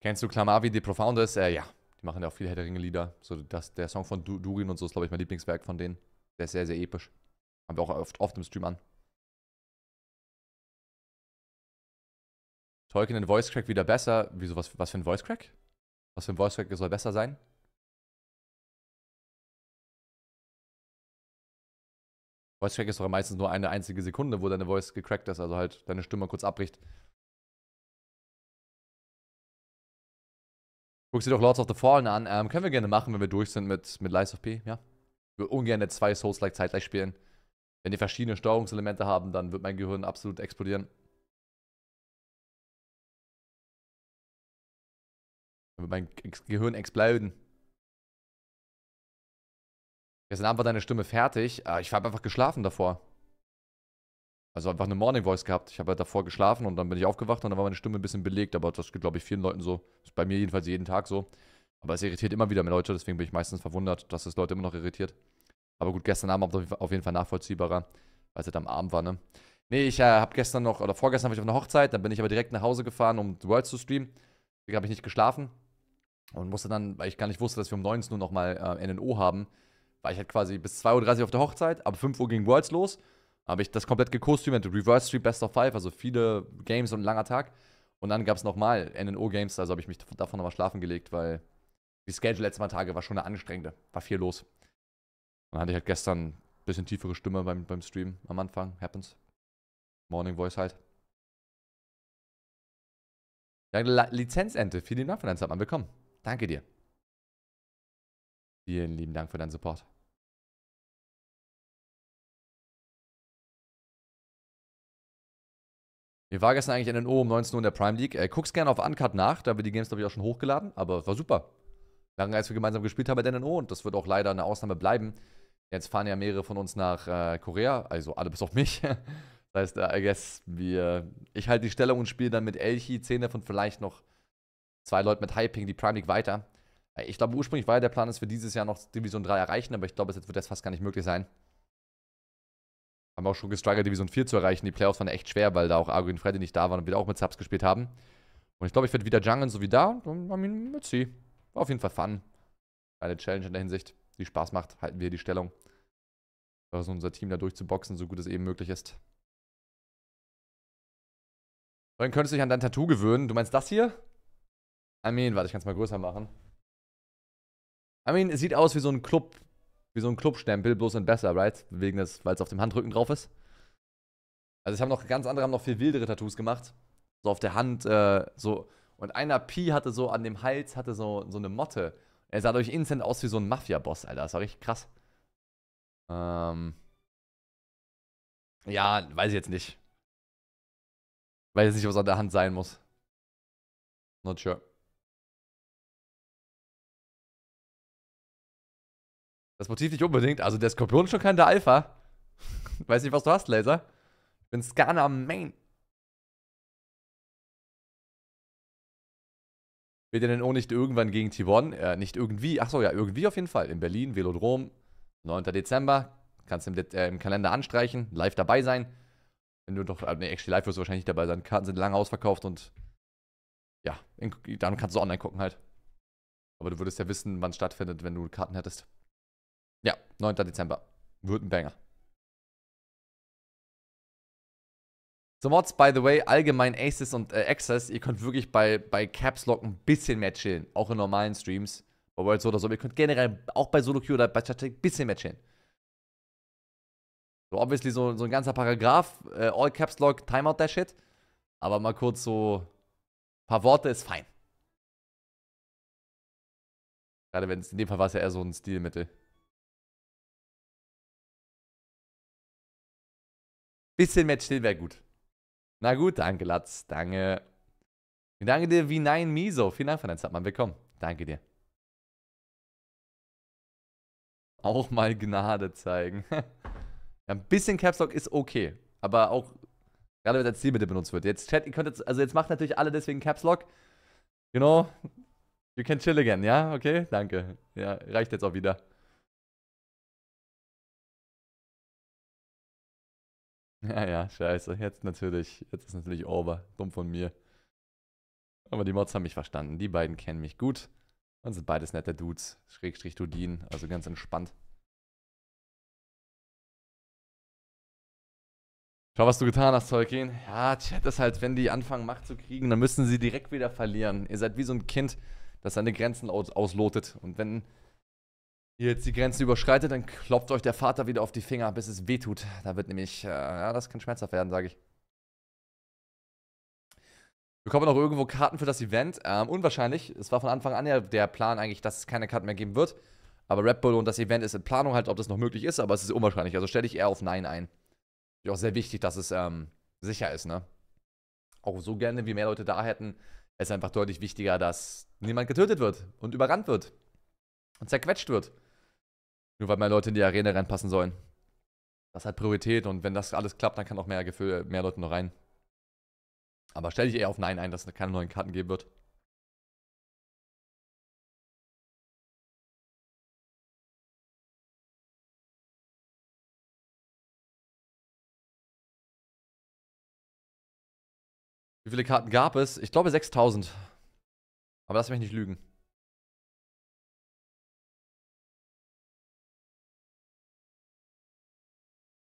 S1: Kennst du Clamavi de Profoundes? Äh, ja, die machen ja auch viele Herr lieder So, der Song von du Durin und so ist, glaube ich, mein Lieblingswerk von denen. Der ist sehr, sehr episch. Haben
S2: wir auch oft, oft im Stream an. Tolkien in Voice Crack wieder besser. Wieso, was, was für ein Voice Crack? Was für ein Voice Crack soll besser sein? Voice Crack ist doch meistens nur eine einzige Sekunde, wo deine Voice gecrackt ist, also halt deine Stimme kurz abbricht.
S1: Guckst dir doch Lords of the Fallen an. Ähm, können wir gerne machen, wenn wir durch sind mit, mit Lies of P, ja? Ich würde ungern zwei Souls-like zeitgleich spielen. Wenn die verschiedene Steuerungselemente haben, dann wird mein Gehirn absolut explodieren.
S2: Dann wird mein Gehirn exploden.
S1: Gestern Abend war deine Stimme fertig. Ah, ich habe einfach geschlafen davor. Also einfach eine Morning Voice gehabt. Ich habe halt davor geschlafen und dann bin ich aufgewacht und dann war meine Stimme ein bisschen belegt. Aber das geht, glaube ich, vielen Leuten so. Ist bei mir jedenfalls jeden Tag so. Aber es irritiert immer wieder mehr Leute, deswegen bin ich meistens verwundert, dass es Leute immer noch irritiert. Aber gut, gestern Abend auf jeden Fall nachvollziehbarer, weil es halt am Abend war, ne? Nee, ich äh, habe gestern noch, oder vorgestern war ich auf einer Hochzeit, dann bin ich aber direkt nach Hause gefahren, um The World zu streamen. Deswegen habe ich nicht geschlafen und musste dann, weil ich gar nicht wusste, dass wir um 19 Uhr nochmal äh, NNO haben, war ich halt quasi bis 2.30 Uhr auf der Hochzeit, ab 5 Uhr ging Worlds los, habe ich das komplett gekostümt, Reverse Stream Best of Five, also viele Games und ein langer Tag. Und dann gab es nochmal NNO-Games, also habe ich mich davon nochmal schlafen gelegt, weil die Schedule letzten Mal Tage war schon eine anstrengende, war viel los. Und dann hatte ich halt gestern ein bisschen tiefere Stimme beim, beim Stream am Anfang. Happens. Morning Voice halt.
S3: Ja, Lizenzente. Vielen Dank für deinen Subman. Willkommen. Danke dir. Vielen lieben Dank für deinen Support. Wir war gestern eigentlich NNO um 19 Uhr in der
S1: Prime League. Äh, guck's gerne auf Uncut nach, da wir die Games, glaube ich, auch schon hochgeladen, aber war super. Lange als wir gemeinsam gespielt haben bei NNO und das wird auch leider eine Ausnahme bleiben, Jetzt fahren ja mehrere von uns nach äh, Korea, also alle bis auf mich. das heißt, äh, I guess, wir, ich halte die Stellung und spiele dann mit Elchi, Zenef und vielleicht noch zwei Leuten mit Hyping, die Prime League weiter. Äh, ich glaube, ursprünglich war ja der Plan, dass wir dieses Jahr noch Division 3 erreichen, aber ich glaube, jetzt wird das fast gar nicht möglich sein. Haben auch schon gestruggelt, Division 4 zu erreichen. Die Playoffs waren echt schwer, weil da auch Argo und Freddy nicht da waren und wir auch mit Subs gespielt haben. Und ich glaube, ich werde wieder jungeln, so wie da. Und I mean, let's see. War auf jeden Fall fun. Eine Challenge in der Hinsicht, die Spaß macht. Halten wir hier die Stellung versuchen unser Team da durchzuboxen,
S2: so gut es eben möglich ist. Dann könntest du dich an dein Tattoo
S1: gewöhnen. Du meinst das hier? I mean, warte, ich kann es mal größer machen. I mean, es sieht aus wie so ein Club, wie so ein Clubstempel, bloß in besser, right? Wegen des, weil es auf dem Handrücken drauf ist. Also ich habe noch ganz andere, haben noch viel wildere Tattoos gemacht. So auf der Hand, äh, so. Und einer Pi hatte so an dem Hals, hatte so, so eine Motte. Er sah durch instant aus wie so ein Mafia-Boss, Alter. Das war richtig krass. Ähm,
S3: ja, weiß ich jetzt nicht. Weiß jetzt nicht, was an der Hand sein muss. Not sure. Das Motiv nicht unbedingt. Also der Skorpion ist schon kein der Alpha.
S2: Weiß nicht, was du hast, Laser. Ich bin am Main.
S1: Wird er denn auch nicht irgendwann gegen T1? Äh, nicht irgendwie. Achso, ja, irgendwie auf jeden Fall. In Berlin, Velodrom, 9. Dezember. Kannst im, äh, im Kalender anstreichen, live dabei sein. Wenn du doch, äh, nee, actually live wirst du wahrscheinlich nicht dabei sein. Karten sind lange ausverkauft und ja, in, dann kannst du online gucken halt. Aber du würdest ja wissen, wann es
S2: stattfindet, wenn du Karten hättest. Ja, 9. Dezember. Wird ein Banger.
S1: So Mods, by the way, allgemein Aces und äh, Access, ihr könnt wirklich bei, bei Caps Lock ein bisschen mehr chillen, auch in normalen Streams. Wobei halt so oder so, ihr könnt generell auch bei Solo Queue oder bei Statistik ein bisschen mehr chillen. So, obviously, so, so ein ganzer Paragraph, äh, All Caps Log, Timeout, der Shit. Aber mal kurz so
S3: ein paar Worte ist fein. Gerade wenn es in dem Fall war es ja eher so ein Stilmittel.
S1: Bisschen mehr still wäre gut. Na gut, danke, Latz. Danke. Ich Danke dir, wie 9 Miso. Vielen Dank, Vernetzert, Mann. Willkommen. Danke dir. auch mal Gnade zeigen. ja, ein bisschen Caps Lock ist okay, aber auch gerade wenn das Stilmittel benutzt wird. Jetzt Chat, ihr könnt jetzt, also jetzt macht natürlich alle deswegen Caps Lock. You know, you can chill again, ja? Okay, danke.
S2: Ja, reicht jetzt auch wieder.
S1: Ja, ja, scheiße. Jetzt natürlich, jetzt ist natürlich over. Dumm von mir. Aber die Mods haben mich verstanden. Die beiden kennen mich gut. Und sind beides nette Dudes,
S2: Schrägstrich Dudin, also ganz entspannt.
S1: Schau, was du getan hast, Tolkien. Ja, Chat ist halt, wenn die anfangen, Macht zu kriegen, dann müssen sie direkt wieder verlieren. Ihr seid wie so ein Kind, das seine Grenzen aus auslotet. Und wenn ihr jetzt die Grenzen überschreitet, dann klopft euch der Vater wieder auf die Finger, bis es wehtut. Da wird nämlich, äh, ja, das kann schmerzhaft werden, sage ich. Bekommen wir noch irgendwo Karten für das Event? Ähm, unwahrscheinlich. Es war von Anfang an ja der Plan eigentlich, dass es keine Karten mehr geben wird. Aber Red Bull und das Event ist in Planung halt, ob das noch möglich ist, aber es ist unwahrscheinlich. Also stelle ich eher auf Nein ein. Ist auch sehr wichtig, dass es ähm, sicher ist, ne? Auch so gerne, wie mehr Leute da hätten, ist einfach deutlich wichtiger, dass niemand getötet wird und überrannt wird und zerquetscht wird. Nur weil mehr Leute in die Arena reinpassen sollen. Das hat Priorität und wenn das alles klappt, dann kann auch mehr, Gefühl, mehr Leute noch rein. Aber stell dich eher auf Nein ein, dass
S3: es keine neuen Karten geben wird. Wie viele Karten gab es? Ich glaube 6000. Aber lass mich nicht lügen.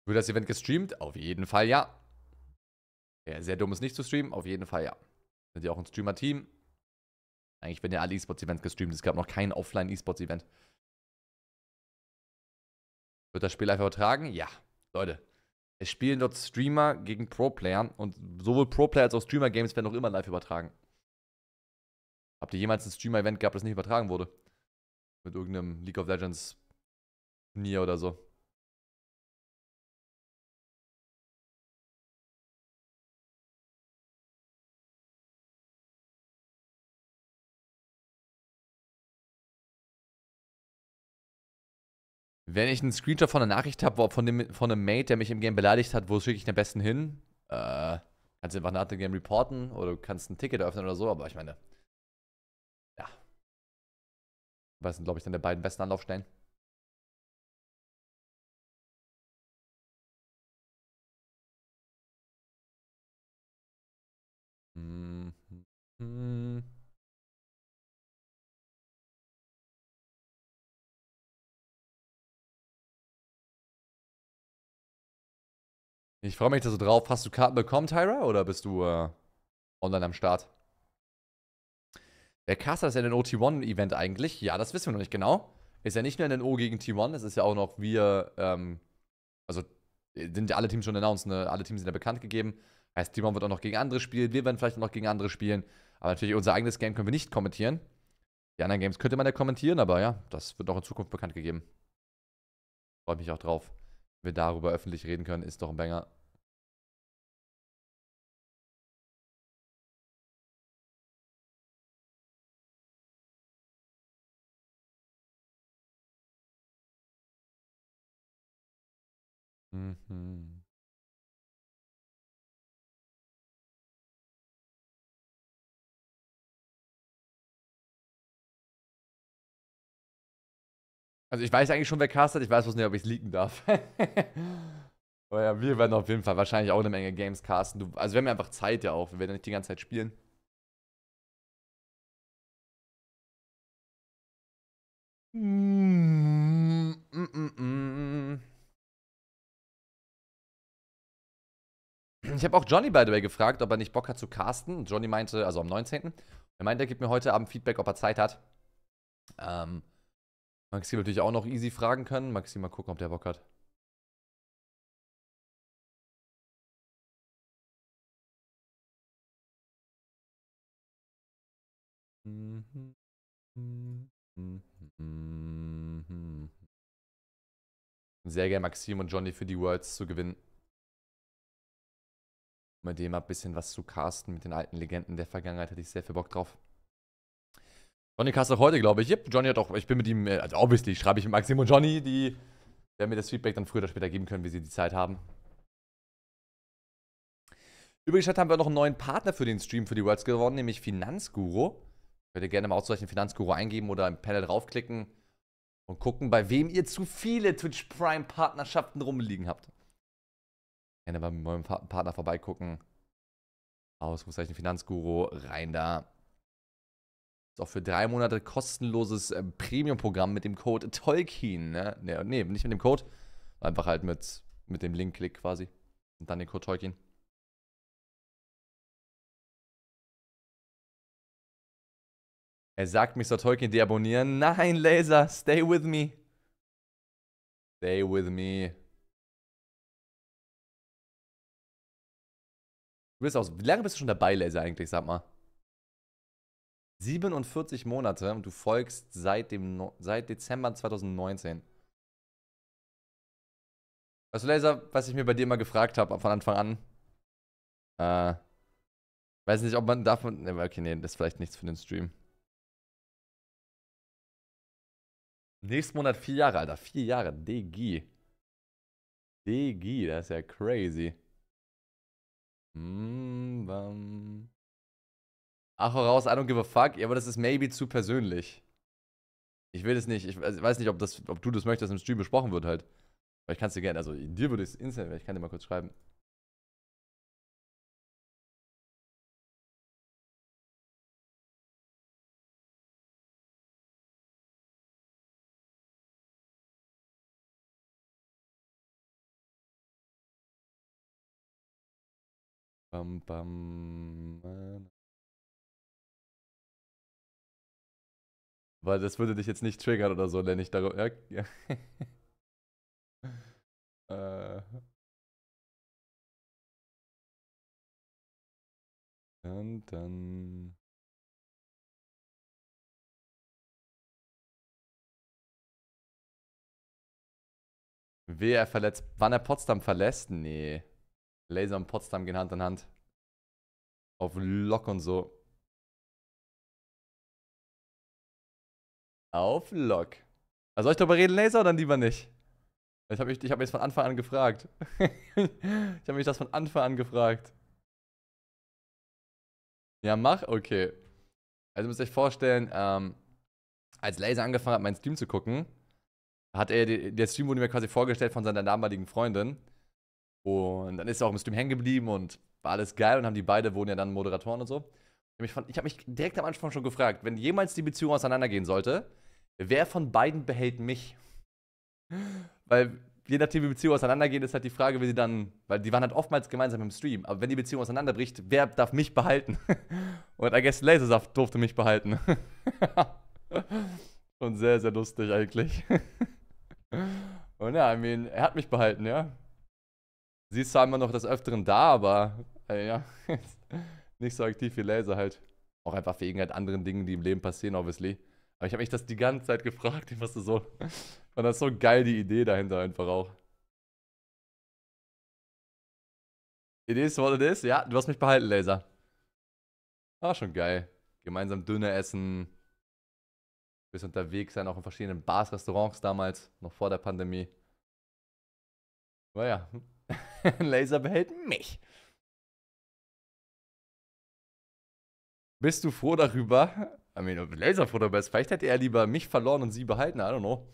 S3: Wird das Event gestreamt? Auf jeden Fall ja. Ja, sehr dumm ist nicht zu streamen, auf jeden Fall ja.
S1: Sind ja auch ein Streamer-Team. Eigentlich werden ja alle E-Sports-Events gestreamt. Es gab noch kein Offline-E-Sports-Event. Wird das Spiel live übertragen? Ja. Leute, es spielen dort Streamer gegen Pro-Player und sowohl Pro-Player als auch Streamer-Games werden auch immer live übertragen. Habt ihr jemals ein Streamer-Event gehabt, das nicht übertragen wurde? Mit
S3: irgendeinem League of Legends Turnier oder so. Wenn ich einen Screenshot von einer Nachricht habe, von, von einem Mate, der mich im
S1: Game beleidigt hat, wo schicke ich den besten hin? Äh, kannst du einfach nach dem Game reporten oder du kannst ein
S3: Ticket eröffnen oder so, aber ich meine. Ja. Was sind, glaube ich, dann der beiden besten Anlaufstellen? Mm. hm. Ich freue mich da so drauf. Hast du Karten bekommen, Tyra? Oder bist du äh, online am Start?
S1: Der Wer castet das in den OT1-Event eigentlich? Ja, das wissen wir noch nicht genau. Ist ja nicht nur NNO gegen T1, es ist ja auch noch wir, ähm, also sind ja alle Teams schon announced, ne? alle Teams sind ja bekannt gegeben. Heißt, T1 wird auch noch gegen andere spielen, wir werden vielleicht auch noch gegen andere spielen. Aber natürlich unser eigenes Game können wir nicht kommentieren. Die anderen Games könnte man ja kommentieren, aber ja, das wird auch in Zukunft bekannt gegeben. Freut mich auch drauf wir darüber öffentlich reden können,
S3: ist doch ein Banger. Mhm. Also ich weiß eigentlich schon, wer castet, ich weiß bloß nicht, ob ich es leaken darf. Aber
S1: ja, wir werden auf jeden Fall wahrscheinlich auch eine Menge Games casten. Du, also wir haben ja einfach Zeit ja auch, wir werden ja nicht die ganze Zeit spielen.
S3: Mm, mm, mm,
S1: ich habe auch Johnny, by the way, gefragt, ob er nicht Bock hat zu casten. Johnny meinte, also am 19. Er meinte, er gibt mir heute Abend Feedback, ob er Zeit hat. Ähm,
S3: Maxim natürlich auch noch easy fragen kann. Maxim mal gucken, ob der Bock hat.
S2: Sehr gerne Maxim und Johnny für die Worlds zu gewinnen.
S1: Mit dem ein bisschen was zu casten mit den alten Legenden der Vergangenheit hätte ich sehr viel Bock drauf. Johnny Kassel heute, glaube ich. Yep, Johnny hat auch, ich bin mit ihm, äh, also obviously schreibe ich mit Maxim und Johnny, die werden mir das Feedback dann früher oder später geben können, wie sie die Zeit haben. Übrigens haben wir noch einen neuen Partner für den Stream für die Worlds gewonnen, nämlich Finanzguru. Könnt ihr gerne mal auszeichnen Finanzguru eingeben oder im Panel draufklicken und gucken, bei wem ihr zu viele Twitch Prime Partnerschaften rumliegen habt. Gerne mal mit meinem Partner vorbeigucken. Ausrufzeichen Finanzguru, rein da. Ist auch für drei Monate kostenloses äh, Premium-Programm mit dem Code Tolkien. Ne? Nee, nee, nicht mit dem Code. Einfach halt mit, mit dem Link-Klick quasi. Und dann den Code Tolkien.
S2: Er sagt, Mr. Tolkien deabonnieren. Nein, Laser, stay with me. Stay with me. Du bist aus. Wie lange bist du schon dabei, Laser, eigentlich, sag mal?
S1: 47 Monate und du folgst seit, dem seit Dezember 2019. Also Laser, was ich mir bei dir
S2: mal gefragt habe von Anfang an. Äh, weiß nicht, ob man davon. Ne, okay, nee, das ist vielleicht nichts für den Stream. Nächsten Monat vier Jahre, Alter. Vier Jahre. DG. DG, das ist ja
S1: crazy. Mm, bam. Ach, raus, I don't give a fuck. Ja, aber das ist maybe zu persönlich. Ich will es nicht. Ich weiß nicht, ob, das, ob du das möchtest, dass im Stream besprochen wird halt. Aber ich kann es dir gerne, also dir würde ich es instant, ich kann dir
S2: mal
S3: kurz schreiben. Bam, bam, man. Weil das würde dich jetzt nicht triggern oder so, wenn ich darüber. Ja, äh. Dann, dann. Wer er verletzt. Wann er Potsdam verlässt?
S2: Nee. Laser und Potsdam gehen Hand in Hand. Auf Lock und so. Auf Lock.
S1: soll ich darüber reden, Laser, oder lieber nicht? Ich habe mich, hab mich das von Anfang an gefragt. ich habe mich das von Anfang an gefragt. Ja, mach? Okay. Also müsst ihr euch vorstellen, ähm, als Laser angefangen hat, meinen Stream zu gucken, hat er, der Stream wurde mir quasi vorgestellt von seiner damaligen Freundin. Und dann ist er auch im Stream hängen geblieben und war alles geil und haben die beide wurden ja dann Moderatoren und so. Ich habe mich, hab mich, direkt am Anfang schon gefragt, wenn jemals die Beziehung auseinandergehen sollte, Wer von beiden behält mich? Weil je nachdem, wie Beziehungen auseinandergehen, ist halt die Frage, wie sie dann, weil die waren halt oftmals gemeinsam im Stream, aber wenn die Beziehung auseinanderbricht, wer darf mich behalten? Und I guess Lasersaft durfte mich behalten. Und sehr, sehr lustig eigentlich. Und ja, I mean, er hat mich behalten, ja. Sie ist zwar immer noch des Öfteren da, aber äh, ja, nicht so aktiv wie Laser halt. Auch einfach wegen halt anderen Dingen, die im Leben passieren, obviously. Aber ich habe mich das die ganze Zeit gefragt, was du so. Und das ist so geil die Idee dahinter einfach auch. Idee ist, what it is. Ja, du hast mich behalten, Laser. Ah, schon geil. Gemeinsam Dünne essen. Bis unterwegs sein, auch in verschiedenen Bars, Restaurants damals, noch vor der Pandemie.
S3: Naja, Laser behält mich.
S1: Bist du froh darüber, I mean, ob Laserfoto best. Vielleicht hätte er lieber mich verloren und sie behalten. I don't know.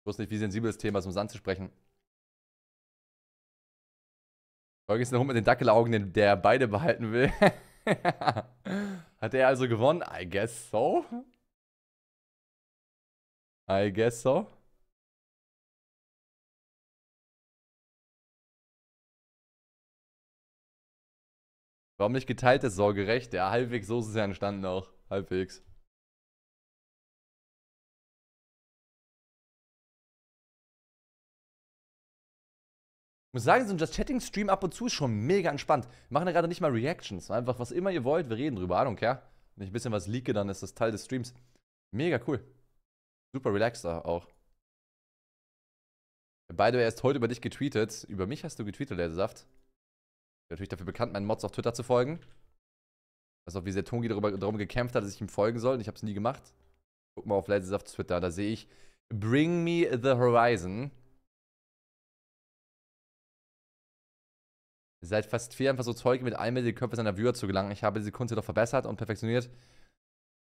S1: Ich wusste nicht, wie sensibel das Thema ist, um es anzusprechen. Folgendes der Hund mit den Dackelaugen, den der beide behalten will.
S3: Hat er also gewonnen? I guess so. I guess so. Warum nicht geteiltes Sorgerecht? Ja, halbwegs so ist es ja entstanden auch. Halbwegs. muss sagen, so ein
S2: Just-Chatting-Stream
S1: ab und zu ist schon mega entspannt. Wir machen da gerade nicht mal Reactions. Einfach was immer ihr wollt, wir reden drüber. I don't care. Wenn ich ein bisschen was leake, dann ist das Teil des Streams. Mega cool. Super relaxed auch. By the way, erst heute über dich getweetet. Über mich hast du getweetet, Lesesaft. Ich bin natürlich dafür bekannt, meinen Mods auf Twitter zu folgen. Also wie Setongi darüber, darum gekämpft hat, dass ich ihm folgen soll. Und ich habe es nie gemacht. Guck mal auf Leisesaft Twitter, da sehe ich Bring Me the Horizon. Seit halt fast vier einfach so Tolkien mit allen Mitteln die Köpfe seiner Viewer zu gelangen. Ich habe diese Kunst jedoch verbessert und perfektioniert.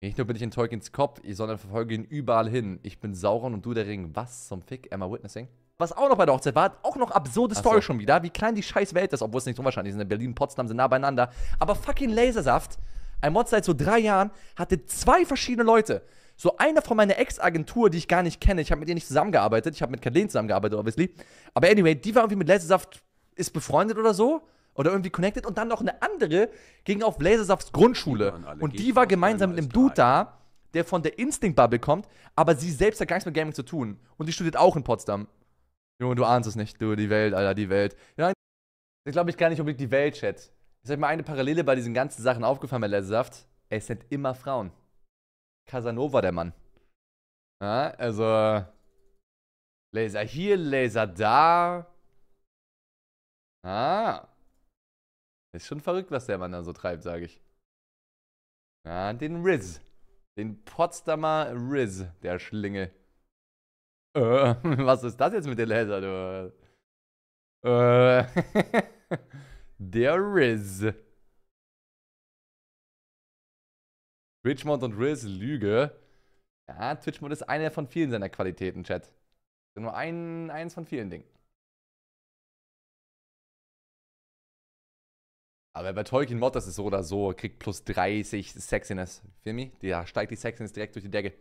S1: Nicht nur bin ich in Tolkiens Kopf, sondern verfolge ihn überall hin. Ich bin Sauron und du der Ring. Was zum Fick? Am I Witnessing? Was auch noch bei der Hochzeit war, auch noch absurde Story so. schon wieder, wie klein die scheiß Welt ist, obwohl es nicht unwahrscheinlich ist. In Berlin Potsdam sind nah beieinander. Aber fucking Lasersaft, ein Mod seit so drei Jahren, hatte zwei verschiedene Leute. So einer von meiner Ex-Agentur, die ich gar nicht kenne, ich habe mit ihr nicht zusammengearbeitet, ich habe mit Kathleen zusammengearbeitet, obviously. Aber anyway, die war irgendwie mit Lasersaft ist befreundet oder so oder irgendwie connected und dann noch eine andere ging auf Lasersafts Grundschule und die war gemeinsam mit einem Dude da, der von der Instinct Bubble kommt, aber sie selbst hat gar nichts mit Gaming zu tun und die studiert auch in Potsdam. Junge, du ahnst es nicht, du, die Welt, Alter, die Welt. Ja, ich glaube, ich gar nicht unbedingt die Welt, Chat. Ich sag mal eine Parallele bei diesen ganzen Sachen aufgefallen bei Lasersaft. Es sind immer Frauen. Casanova, der Mann. Ja, also, Laser hier, Laser da. Ah. Ist schon verrückt, was der Mann da so treibt, sage ich. Ah, den Riz. Den Potsdamer Riz, der Schlinge. Äh, was ist das jetzt mit dem Laser, du? Äh, der Riz. Twitchmod und Riz, Lüge. Ja, Twitchmod ist eine von vielen seiner Qualitäten, Chat. Nur ein, eins von vielen Dingen.
S2: Aber bei Tolkien Mod, das ist so oder so, kriegt plus 30
S3: Sexiness. Für mich, Da steigt die Sexiness direkt durch die Decke.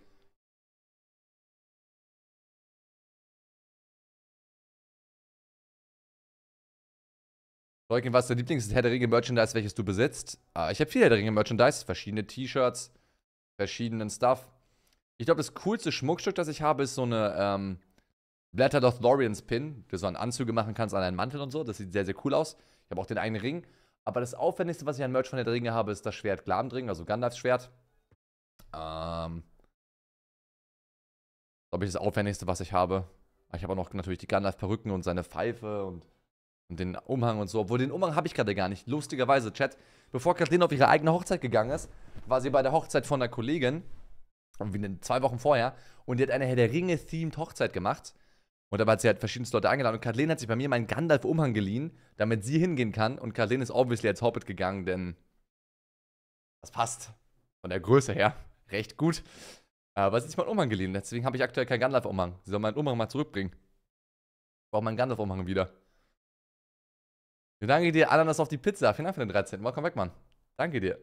S1: Tolkien, was ist dein Lieblings-Herr der Ringe-Merchandise, welches du besitzt? Ah, ich habe viel Herr der Ringe-Merchandise, verschiedene T-Shirts, verschiedenen Stuff. Ich glaube, das coolste Schmuckstück, das ich habe, ist so eine ähm, Blätter Lorians Pin, wo du so an Anzüge machen kannst, an einen Mantel und so. Das sieht sehr, sehr cool aus. Ich habe auch den einen Ring. Aber das Aufwendigste, was ich an Merch von der Ringe habe, ist das Schwert Glamdring, also Gandalfs Schwert. Ähm. Glaube ich, das Aufwendigste, was ich habe. Ich habe auch noch natürlich die Gandalf-Perücken und seine Pfeife und, und, den Umhang und so. Obwohl, den Umhang habe ich gerade gar nicht. Lustigerweise, Chat, bevor Kathleen auf ihre eigene Hochzeit gegangen ist, war sie bei der Hochzeit von einer Kollegin, wie zwei Wochen vorher, und die hat eine Herr der Ringe-themed Hochzeit gemacht. Und dabei hat sie halt verschiedenste Leute eingeladen. Und Kathleen hat sich bei mir meinen Gandalf-Umhang geliehen, damit sie hingehen kann. Und Kathleen ist obviously als Hobbit gegangen, denn das passt von der Größe her recht gut. Aber sie hat sich meinen Umhang geliehen. Deswegen habe ich aktuell keinen Gandalf-Umhang. Sie soll meinen Umhang mal zurückbringen. Ich brauche meinen Gandalf-Umhang wieder.
S3: Ich danke dir, Ananas auf die Pizza. Vielen Dank für den 13. Welcome weg, Mann. Danke dir.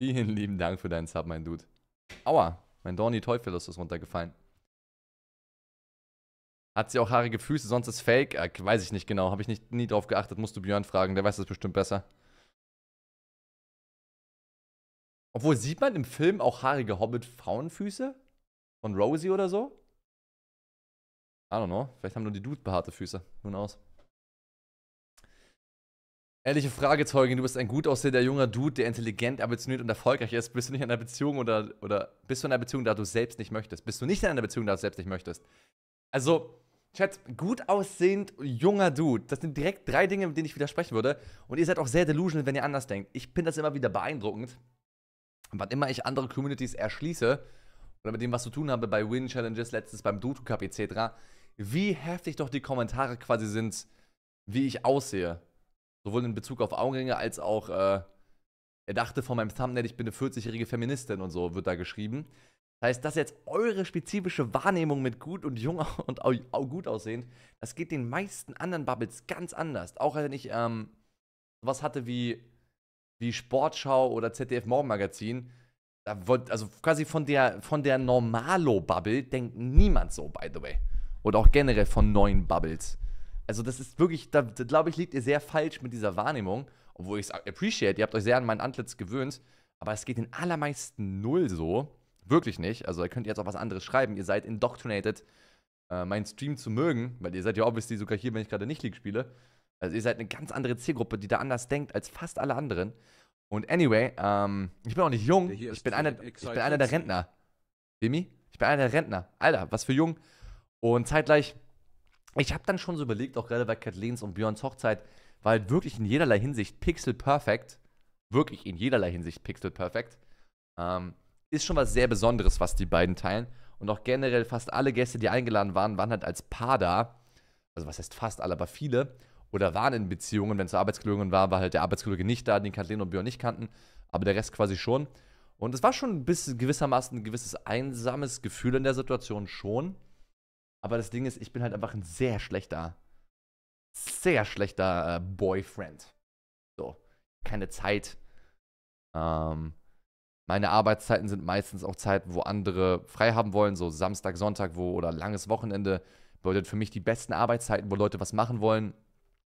S3: Vielen lieben
S1: Dank für deinen Sub, mein Dude. Aua, mein Dorny Teufellus ist runtergefallen. Hat sie auch haarige Füße, sonst ist Fake? Äh, weiß ich nicht genau, habe ich nicht, nie drauf geachtet. Musst
S2: du Björn fragen, der weiß das bestimmt besser. Obwohl,
S1: sieht man im Film auch haarige Hobbit-Frauenfüße? Von Rosie oder so? I don't know, vielleicht haben nur die Dudes behaarte Füße. Nun aus. Ehrliche Frage, Zeugen, du bist ein gut aussehender junger Dude, der intelligent, ambitioniert und erfolgreich ist. Bist du nicht in einer Beziehung oder, oder bist du in einer Beziehung, da du selbst nicht möchtest? Bist du nicht in einer Beziehung, da du selbst nicht möchtest? Also, Chat, gut aussehend, junger Dude. Das sind direkt drei Dinge, mit denen ich widersprechen würde. Und ihr seid auch sehr delusional, wenn ihr anders denkt. Ich finde das immer wieder beeindruckend. Wann immer ich andere Communities erschließe, oder mit dem, was zu tun habe bei Win-Challenges, letztens beim Dotu Cup etc., wie heftig doch die Kommentare quasi sind, wie ich aussehe. Sowohl in Bezug auf Augenringe als auch, äh, er dachte von meinem Thumbnail, ich bin eine 40-jährige Feministin und so, wird da geschrieben. Das heißt, dass jetzt eure spezifische Wahrnehmung mit gut und jung und au gut aussehend, das geht den meisten anderen Bubbles ganz anders. Auch wenn ich ähm, was hatte wie, wie Sportschau oder ZDF Morgenmagazin, da wollt, also quasi von der, von der Normalo-Bubble denkt niemand so, by the way. Oder auch generell von neuen Bubbles. Also das ist wirklich, da, da glaube ich, liegt ihr sehr falsch mit dieser Wahrnehmung, obwohl ich es appreciate, ihr habt euch sehr an mein Antlitz gewöhnt, aber es geht den allermeisten null so. Wirklich nicht. Also da könnt ihr jetzt auch was anderes schreiben. Ihr seid indoctrinated, äh, meinen Stream zu mögen, weil ihr seid ja obviously sogar hier, wenn ich gerade nicht League spiele. Also ihr seid eine ganz andere Zielgruppe, die da anders denkt als fast alle anderen. Und anyway, ähm, ich bin auch nicht jung. Ich bin, einer, ich bin einer der Rentner. Demi? Ich bin einer der Rentner. Alter, was für jung. Und zeitgleich ich habe dann schon so überlegt, auch gerade bei Kathleen's und Björns Hochzeit, war halt wirklich in jederlei Hinsicht pixel perfect, wirklich in jederlei Hinsicht pixel perfect, ähm, ist schon was sehr Besonderes, was die beiden teilen. Und auch generell fast alle Gäste, die eingeladen waren, waren halt als Paar da. Also was heißt fast alle, aber viele. Oder waren in Beziehungen, wenn es Arbeitskollegen war, war halt der Arbeitskollege nicht da, den Kathleen und Björn nicht kannten, aber der Rest quasi schon. Und es war schon ein gewissermaßen ein gewisses einsames Gefühl in der Situation schon. Aber das Ding ist, ich bin halt einfach ein sehr schlechter, sehr schlechter äh, Boyfriend. So, keine Zeit. Ähm, meine Arbeitszeiten sind meistens auch Zeiten, wo andere frei haben wollen, so Samstag, Sonntag, wo oder langes Wochenende. Bedeutet für mich die besten Arbeitszeiten, wo Leute was machen wollen.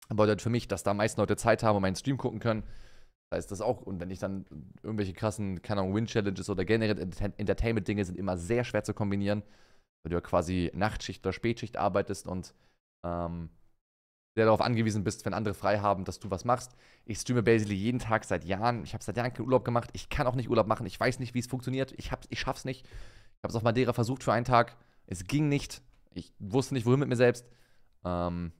S1: Bedeutet für mich, dass da meisten Leute Zeit haben und meinen Stream gucken können. Da ist das auch. Und wenn ich dann irgendwelche krassen, keine Ahnung, Win-Challenges oder generell Entertainment-Dinge sind immer sehr schwer zu kombinieren weil du ja quasi Nachtschicht oder Spätschicht arbeitest und ähm, sehr darauf angewiesen bist, wenn andere frei haben, dass du was machst. Ich streame basically jeden Tag seit Jahren. Ich habe seit Jahren keinen Urlaub gemacht. Ich kann auch nicht Urlaub machen. Ich weiß nicht, wie es funktioniert. Ich, hab's, ich schaff's nicht. Ich habe es auf Madeira versucht für einen Tag. Es ging nicht. Ich wusste nicht, wohin mit mir selbst. Ähm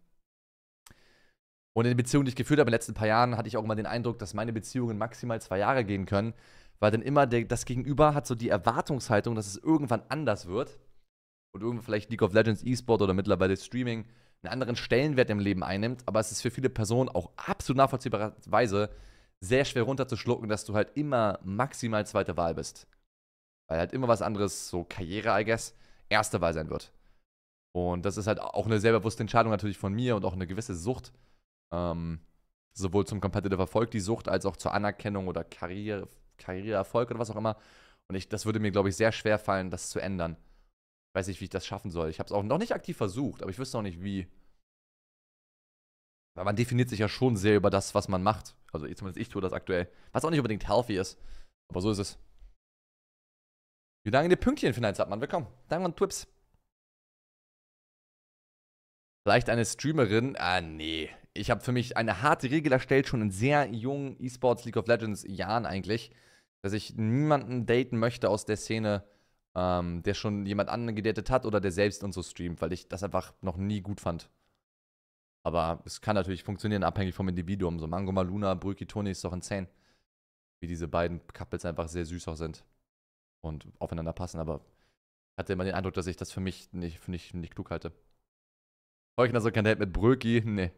S1: und in den Beziehungen, die ich geführt habe in den letzten paar Jahren, hatte ich auch immer den Eindruck, dass meine Beziehungen maximal zwei Jahre gehen können, weil dann immer der, das Gegenüber hat so die Erwartungshaltung, dass es irgendwann anders wird und irgendwann vielleicht League of Legends, E-Sport oder mittlerweile Streaming einen anderen Stellenwert im Leben einnimmt, aber es ist für viele Personen auch absolut nachvollziehbarerweise sehr schwer runterzuschlucken, dass du halt immer maximal zweite Wahl bist. Weil halt immer was anderes, so Karriere, I guess, erste Wahl sein wird. Und das ist halt auch eine sehr bewusste Entscheidung natürlich von mir und auch eine gewisse Sucht. Ähm, sowohl zum Competitive Erfolg die Sucht als auch zur Anerkennung oder Karriere, Karriereerfolg oder was auch immer. Und ich, das würde mir, glaube ich, sehr schwer fallen, das zu ändern weiß nicht, wie ich das schaffen soll. Ich habe es auch noch nicht aktiv versucht, aber ich wüsste auch nicht, wie. Weil man definiert sich ja schon sehr über das, was man macht. Also zumindest ich tue das aktuell. Was auch nicht unbedingt healthy ist. Aber so ist es. Wie lange die Pünktchen für hat man? Willkommen. Danke an Twips. Vielleicht eine Streamerin? Ah, nee. Ich habe für mich eine harte Regel erstellt, schon in sehr jungen E-Sports League of Legends Jahren eigentlich, dass ich niemanden daten möchte aus der Szene, ähm, der schon jemand angedatet hat oder der selbst und so streamt, weil ich das einfach noch nie gut fand. Aber es kann natürlich funktionieren, abhängig vom Individuum. So Mango Maluna, Brüki Tony ist doch insane. Wie diese beiden Couples einfach sehr süß auch sind und aufeinander passen, aber ich hatte immer den Eindruck, dass ich das für mich nicht, für nicht, nicht klug halte. Heuchner so kein Date mit Bröki, nee.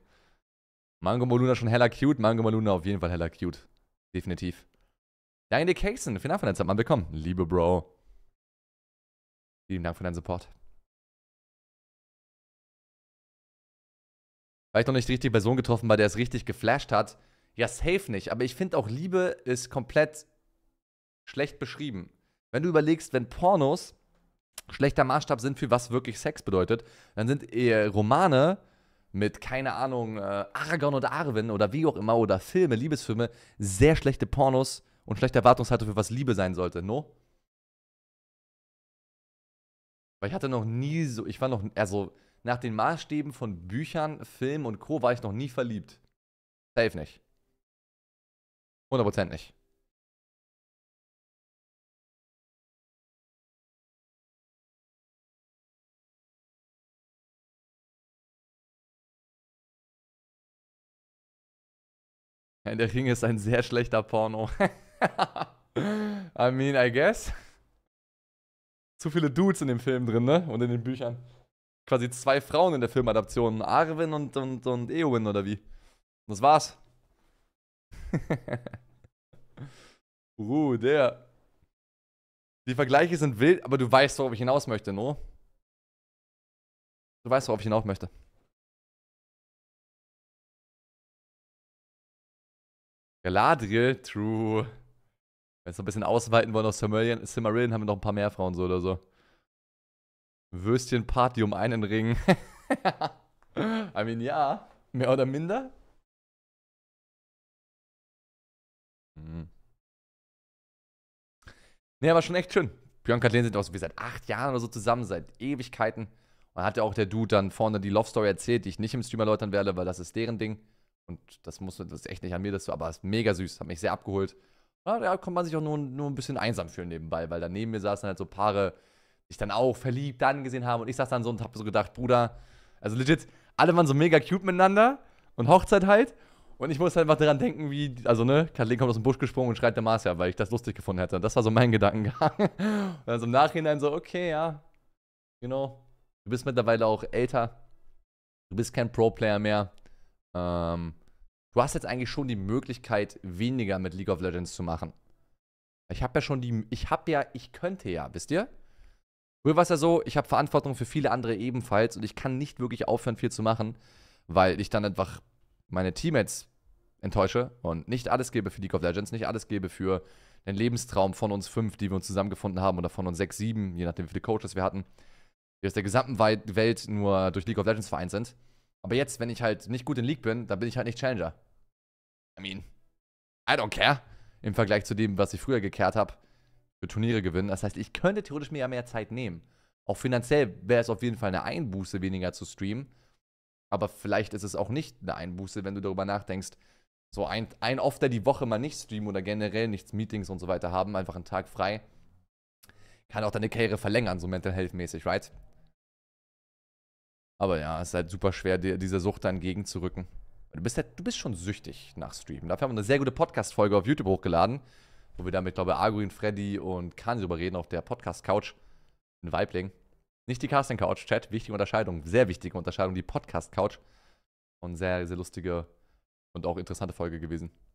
S1: Mango Maluna schon heller cute, Mango Maluna auf jeden Fall heller cute. Definitiv. Deine Casen, Finalverletzung hat man bekommen. Liebe Bro. Vielen Dank für deinen Support. Weil ich noch nicht die richtige Person getroffen war, der es richtig geflasht hat. Ja, safe nicht. Aber ich finde auch Liebe ist komplett schlecht beschrieben. Wenn du überlegst, wenn Pornos schlechter Maßstab sind für was wirklich Sex bedeutet, dann sind eher Romane mit, keine Ahnung, äh, Aragon oder Arwen oder wie auch immer oder Filme, Liebesfilme, sehr schlechte Pornos und schlechte Erwartungshaltung für was Liebe sein sollte, no? Weil ich hatte noch nie so, ich war noch, also nach den Maßstäben von Büchern, Filmen und Co. war ich noch nie verliebt.
S3: Safe nicht. 100% nicht. Der Ring ist ein sehr schlechter Porno. I
S1: mean, I guess zu viele Dudes in dem Film drin, ne? Und in den Büchern. Quasi zwei Frauen in der Filmadaption. Arwen und, und, und Eowyn oder wie? Und Das war's. uh, der. Die Vergleiche sind wild, aber du weißt, worauf ich hinaus möchte, no?
S3: Du weißt, worauf ich hinaus möchte. Galadriel, true. Wenn es noch ein bisschen ausweiten wollen
S1: auf Cimmerillion, Cimmerillion haben wir noch ein paar mehr Frauen so oder so. Würstchen Party um einen
S3: Ring. I mean, ja. Mehr oder minder. Mhm.
S1: Nee, aber schon echt schön. Björn und Kathleen sind auch so wie seit acht Jahren oder so zusammen, seit Ewigkeiten. Und hat ja auch der Dude dann vorne die Love Story erzählt, die ich nicht im Stream erläutern werde, weil das ist deren Ding. Und das muss das ist echt nicht an mir, das so, aber es ist mega süß, hat mich sehr abgeholt. Ja, ah, da kann man sich auch nur, nur ein bisschen einsam fühlen nebenbei, weil daneben mir saßen halt so Paare, die ich dann auch verliebt angesehen haben und ich saß dann so und hab so gedacht, Bruder, also legit, alle waren so mega cute miteinander und Hochzeit halt. Und ich muss halt einfach daran denken, wie, also ne, Kathleen kommt aus dem Busch gesprungen und schreit der Mars ja, weil ich das lustig gefunden hätte. Und das war so mein Gedankengang. Und dann so im Nachhinein so, okay, ja, genau. You know, du bist mittlerweile auch älter. Du bist kein Pro-Player mehr. Ähm, du hast jetzt eigentlich schon die Möglichkeit, weniger mit League of Legends zu machen. Ich habe ja schon die, ich habe ja, ich könnte ja, wisst ihr? Früher war es ja so, ich habe Verantwortung für viele andere ebenfalls und ich kann nicht wirklich aufhören, viel zu machen, weil ich dann einfach meine Teammates enttäusche und nicht alles gebe für League of Legends, nicht alles gebe für den Lebenstraum von uns fünf, die wir uns zusammengefunden haben oder von uns sechs, sieben, je nachdem wie viele Coaches wir hatten, die aus der gesamten Welt nur durch League of Legends vereint sind. Aber jetzt, wenn ich halt nicht gut in League bin, dann bin ich halt nicht Challenger. I mean, I don't care. Im Vergleich zu dem, was ich früher gekehrt habe, für Turniere gewinnen. Das heißt, ich könnte theoretisch mir ja mehr Zeit nehmen. Auch finanziell wäre es auf jeden Fall eine Einbuße, weniger zu streamen. Aber vielleicht ist es auch nicht eine Einbuße, wenn du darüber nachdenkst, so ein, ein Ofter die Woche mal nicht streamen oder generell nichts Meetings und so weiter haben, einfach einen Tag frei. Kann auch deine Karriere verlängern, so mental health mäßig, right? Aber ja, es ist halt super schwer, dir dieser Sucht dann entgegenzurücken. Du bist, halt, du bist schon süchtig nach Streamen. Dafür haben wir eine sehr gute Podcast-Folge auf YouTube hochgeladen, wo wir damit, glaube ich, Arguin, Freddy und Kani drüber reden auf der Podcast-Couch Ein Weibling. Nicht die Casting-Couch, Chat, wichtige Unterscheidung, sehr wichtige Unterscheidung, die Podcast-Couch. Und sehr, sehr lustige und auch
S3: interessante Folge gewesen.